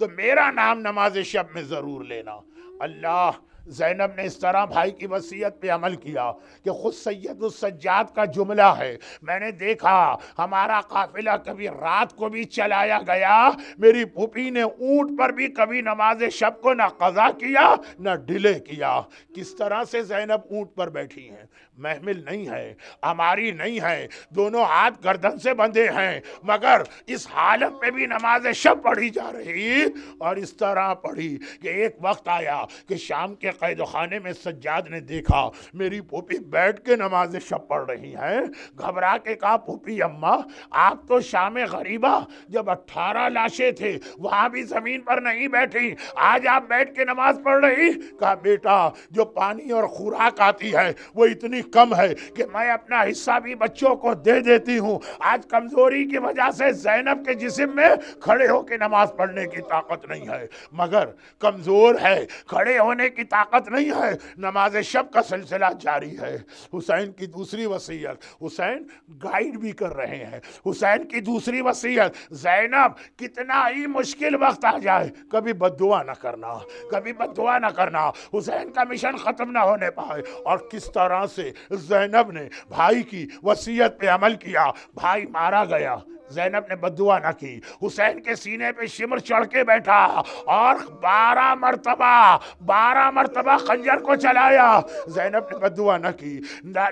तो मेरा नाम नमाज शब में ज़रूर लेना अल्लाह जैनब ने इस तरह भाई की वसीयत पे अमल किया कि खुद सैयद सज्जाद का जुमला है मैंने देखा हमारा काफिला कभी रात को भी चलाया गया मेरी पुपी ने ऊँट पर भी कभी नमाज शब को ना कज़ा किया ना डिले किया किस तरह से जैनब ऊँट पर बैठी हैं महमिल नहीं है हमारी नहीं है दोनों हाथ गर्दन से बंधे हैं मगर इस हालत में भी नमाज शब पढ़ी जा रही और इस तरह पढ़ी कि एक वक्त आया कि शाम के कैद खाने में सज्जाद ने देखा मेरी पोपी बैठ के नमाज शब पढ़ रही हैं घबरा के कहा पोपी अम्मा आप तो शाम गरीबा जब अट्ठारह लाशें थे वहाँ भी ज़मीन पर नहीं बैठी आज आप बैठ के नमाज पढ़ रही कहा बेटा जो पानी और खुराक आती है वो इतनी कम है कि मैं अपना हिस्सा भी बच्चों को दे देती हूँ आज कमजोरी की वजह से जैनब के जिसम में खड़े होकर नमाज पढ़ने की ताकत नहीं है मगर कमजोर है खड़े होने की ताकत नहीं है नमाज शब का सिलसिला जारी है हुसैन की दूसरी वसीयत हुसैन गाइड भी कर रहे हैं हुसैन की दूसरी वसीयत जैनब कितना ही मुश्किल वक्त आ जाए कभी बदुआ ना करना कभी बदुआ ना करना हुसैन का मिशन ख़त्म ना होने पाए और किस तरह से जैनब ने भाई की वसीयत पे अमल किया भाई मारा गया जैनब ने बदुआ ना की हुसैन के सीने पे शिमर चढ़ के बैठा और बारह मरतबा बारह मरतबा खंजर को चलाया जैनब ने बदुआ ना की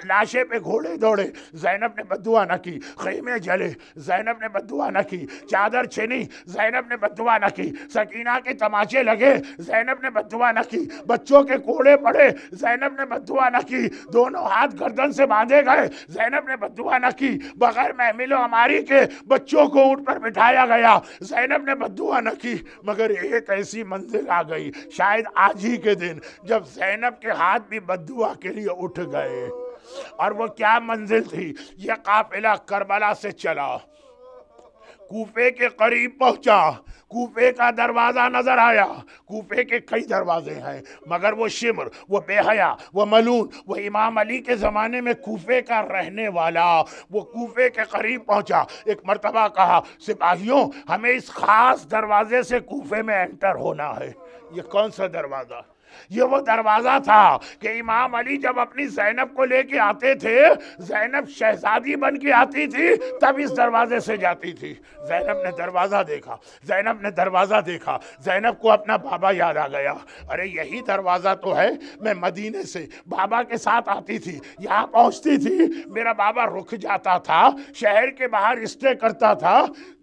लाशे पे घोड़े दौड़े जैनब ने बदुआ ना की खेमे जले जैनब ने बदुआ ना की चादर छिनी जैनब ने बदुआ ना की सकीना के तमाचे लगे जैनब ने बदुआ ना की बच्चों के कोड़े पड़े जैनब ने बदुआ ना की दोनों हाथ गर्दन से बांधे गए जैनब ने बदुआ ना की बगैर महमिलो हमारी के बच्चों को ऊँट पर बिठाया गया जैनब ने बदुआ न की मगर एक ऐसी मंजिल आ गई शायद आज ही के दिन जब जैनब के हाथ भी बदुआ के लिए उठ गए और वो क्या मंजिल थी यह काफिला करबला से चला कूफे के करीब पहुंचा कूफे का दरवाज़ा नज़र आया कूफे के कई दरवाजे हैं मगर वो शिमर वो बेहया वो मलून वो इमाम अली के ज़माने में कूफे का रहने वाला वो कूफे के करीब पहुंचा एक मरतबा कहा सिपाहियों हमें इस ख़ास दरवाज़े से कूफे में एंटर होना है ये कौन सा दरवाज़ा ये वो दरवाज़ा था कि इमाम अली जब अपनी जैनब को लेके आते थे जैनब शहजादी बन के आती थी तब इस दरवाजे से जाती थी जैनब ने दरवाज़ा देखा जैनब ने दरवाज़ा देखा जैनब को अपना बाबा याद आ गया अरे यही दरवाज़ा तो है मैं मदीने से बाबा के साथ आती थी यहाँ पहुंचती थी मेरा बाबा रुक जाता था शहर के बाहर स्टे करता था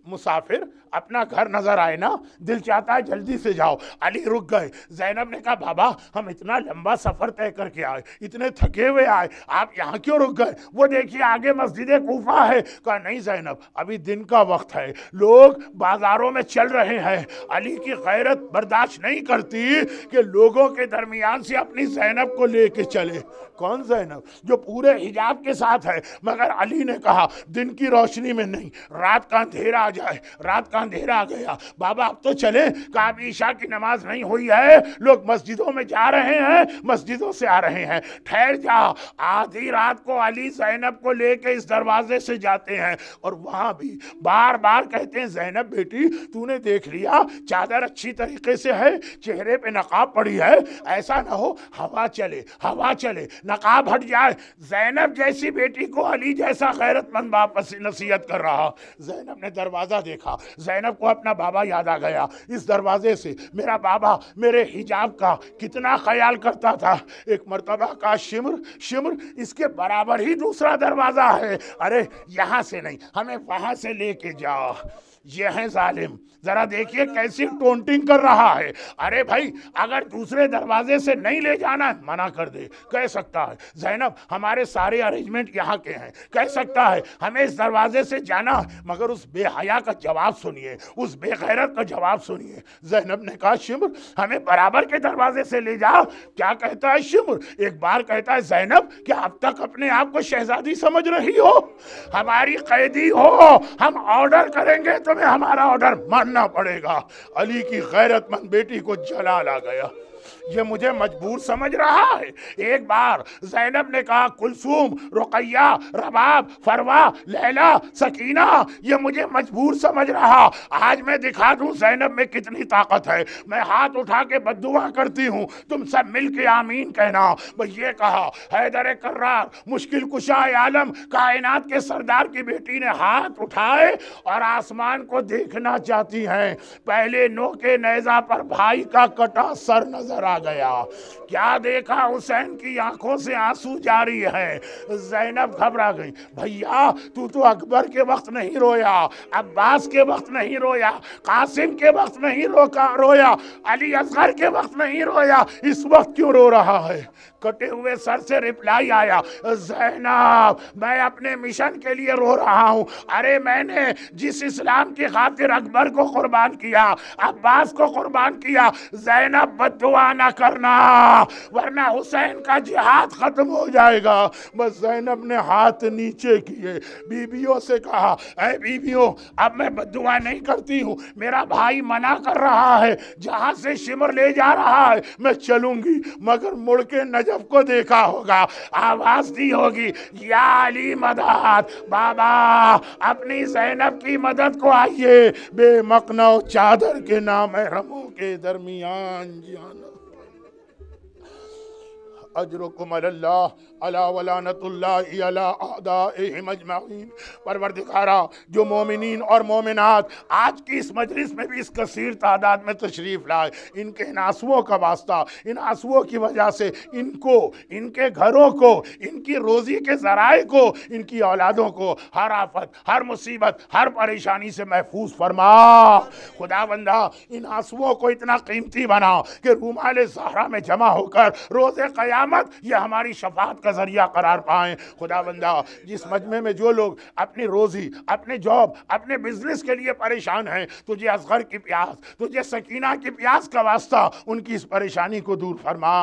मुसाफिर अपना घर नजर आए ना दिल चाहता है जल्दी से जाओ अली रुक गए जैनब ने कहा बाबा हम इतना लंबा सफ़र तय करके आए इतने थके हुए आए आप यहाँ क्यों रुक गए वो देखिए आगे मस्जिद कोफा है कहा नहीं जैनब अभी दिन का वक्त है लोग बाज़ारों में चल रहे हैं अली की गैरत बर्दाश्त नहीं करती कि लोगों के दरमियान से अपनी जैनब को ले कर चले कौन जैनब जो पूरे हिजाब के साथ है मगर अली ने कहा दिन की रोशनी में नहीं रात का अंधेरा आ जाए रात का का अंधेरा आ गया बाबा आप तो चले कहा ईशा की नमाज नहीं हुई है लोग मस्जिदों में जा रहे हैं मस्जिदों से आ रहे हैं ठहर जा आधी रात को अली जैनब को लेके इस दरवाजे से जाते हैं और वहां भी बार बार कहते हैं जैनब बेटी तूने देख लिया चादर अच्छी तरीके से है चेहरे पे नकाब पड़ी है ऐसा ना हो हवा चले हवा चले नकाब हट जाए जैनब जैसी बेटी को अली जैसा गैरतमंद बाप नसीहत कर रहा जैनब ने दरवाज़ा देखा जैनब को अपना बाबा याद आ गया इस दरवाजे से मेरा बाबा मेरे हिजाब का कितना ख्याल करता था एक मरतबा का शिमर शिमर इसके बराबर ही दूसरा दरवाज़ा है अरे यहाँ से नहीं हमें वहाँ से लेके जाओ ये है जालिम जरा देखिए कैसी टोंटिंग कर रहा है अरे भाई अगर दूसरे दरवाजे से नहीं ले जाना मना कर दे कह सकता है जैनब हमारे सारे अरेंजमेंट यहाँ के हैं कह सकता है हमें इस दरवाजे से जाना मगर उस बेहया का जवाब सुनिए उस बेगैरत का जवाब सुनिए जैनब ने कहा शिमर हमें बराबर के दरवाजे से ले जाओ क्या कहता है शिमर एक बार कहता है जैनब कि अब तक अपने आप को शहजादी समझ रही हो हमारी कैदी हो हम ऑर्डर करेंगे तुम्हें तुम्हें हमारा ऑर्डर मानना पड़ेगा अली की गैरतमंद बेटी को जला ला गया ये मुझे मजबूर समझ रहा है एक बार जैनब ने कहा कुलसुम रुकैया रबाब फरवा लैला सकीना ये मुझे मजबूर समझ रहा आज मैं दिखा दूँ जैनब में कितनी ताकत है मैं हाथ उठा के बदुआ करती हूँ तुम सब मिल के आमीन कहना बस ये कहा हैदर कर्रार मुश्किल कुशा आलम कायनात के सरदार की बेटी ने हाथ उठाए और आसमान को देखना चाहती हैं पहले नो के नैजा पर भाई का कटा सर नजर आ गया क्या देखा हुसैन की आंखों से आंसू जारी है जैनब घबरा गई भैया तू तो अकबर के वक्त नहीं रोया अब्बास के वक्त नहीं रोया कासिम के वक्त नहीं रोका रोया अली असगर के वक्त नहीं रोया इस वक्त क्यों रो रहा है कटे हुए सर से रिप्लाई आया जैनब मैं अपने मिशन के लिए रो रहा हूँ अरे मैंने जिस इस्लाम की खातिर अकबर को कुर्बान किया अब्बास को कुर्बान किया जैनब बदुआ ना करना वरना हुसैन का जिहाद ख़त्म हो जाएगा बस जैनब ने हाथ नीचे किए बीबियों से कहा अरे बीबियों अब मैं बदुआ नहीं करती हूँ मेरा भाई मना कर रहा है जहाँ से शिमर ले जा रहा है मैं चलूंगी मगर मुड़ के नजब को देखा होगा आवाज़ दी होगी याली मदद बाबा अपनी जैनब की मदद को आइए बेमकनव चादर के नाम है के दरमियान जाना अजरकुम अल्लाह अला जो मोमिन और मोमिनात आज की इस मजलिस में भी इस कसर तादाद में तशरीफ़ लाए इनके इन आंसुओं का वास्ता इन आंसुओं की वजह से इनको इनके घरों को इनकी रोज़ी के ज़राए को इनकी औलादों को हर आफत हर मुसीबत हर परेशानी से महफूज फरमा खुदा बंदा इन आंसुओं को इतना कीमती बनाओ कि रूमाल सहारा में जमा होकर रोज़ क़यामत यह हमारी शफात कर का जरिया करार पाएं खुदा बंदा जिस मजमे में जो लोग अपनी रोज़ी अपने जॉब अपने बिजनेस के लिए परेशान हैं तुझे असगर की प्यास तुझे सकीना की प्यास का वास्ता उनकी इस परेशानी को दूर फरमा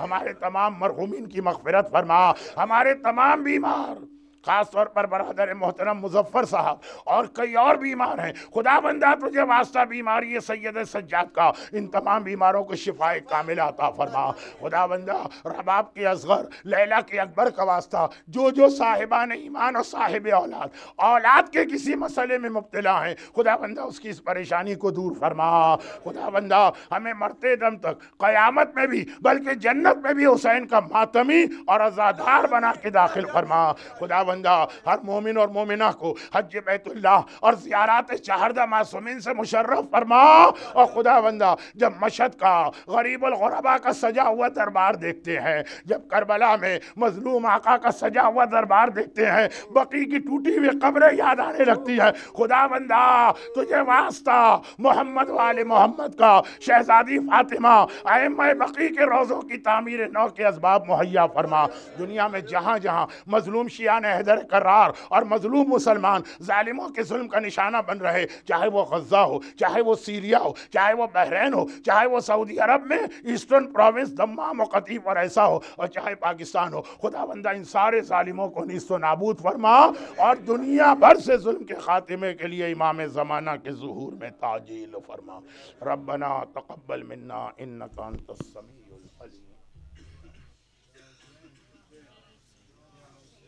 हमारे तमाम मरहूमिन की मफफरत फरमा हमारे तमाम बीमार ख़ास तौर पर बरदर मोहतरम मुजफ्फ़र साहब और कई और बीमार हैं खुदा बंदा तुझे वास्ता बीमारी है सैद सज्जाद का इन तमाम बीमारों को शिफाए कामिल आता फरमा खुदा बंदा रबाब के असगर लैला के अकबर का वास्ता जो जो साहिबान ईमान और साहिब औलाद औलाद के किसी मसले में मुबतला हैं खुदा बंदा उसकी इस परेशानी को दूर फरमा खुदा बंदा हमें मरते दम तक क़यामत में भी बल्कि जन्नत में भी हुसैन का मातमी और आज़ादार बना के दाखिल फरमा खुदा बन हर मोमिन और मोमिना को हज बैतुल्ला और ज़्यारत चाहरदा मासूमिन से मुशर्रफ फरमा और खुदा बंदा जब मशद का गरीब का सजा हुआ दरबार देखते हैं जब करबला में मजलूम आका का सजा हुआ दरबार देखते हैं बकी की टूटी हुई कब्रें याद आने लगती है खुदा बंदा तुझे वास्ता मोहम्मद वाले मोहम्मद का शहजादी फातिमा आम बकी के रोज़ों की तामीर नौ के इसबाब मुहैया फरमा दुनिया में जहाँ जहाँ मजलूम शिया ने हैदर करार और मजलूम मुसलमान ालिमों के जुल्म का निशाना बन रहे चाहे वो गजा हो चाहे वो सीरिया हो चाहे वो बहरीन हो चाहे वो सऊदी अरब में ईस्टर्न प्रोविंस दम्मा मुकतीब और ऐसा हो और चाहे पाकिस्तान हो खुदा बंदा इन सारे ालिमों को नीस्त नाबूद फरमा और दुनिया भर से जुल्म के खात्मे के लिए इमाम ज़माना के जहूर में ताजील फरमा रबना तकबल मन्ना इन कान तस्मी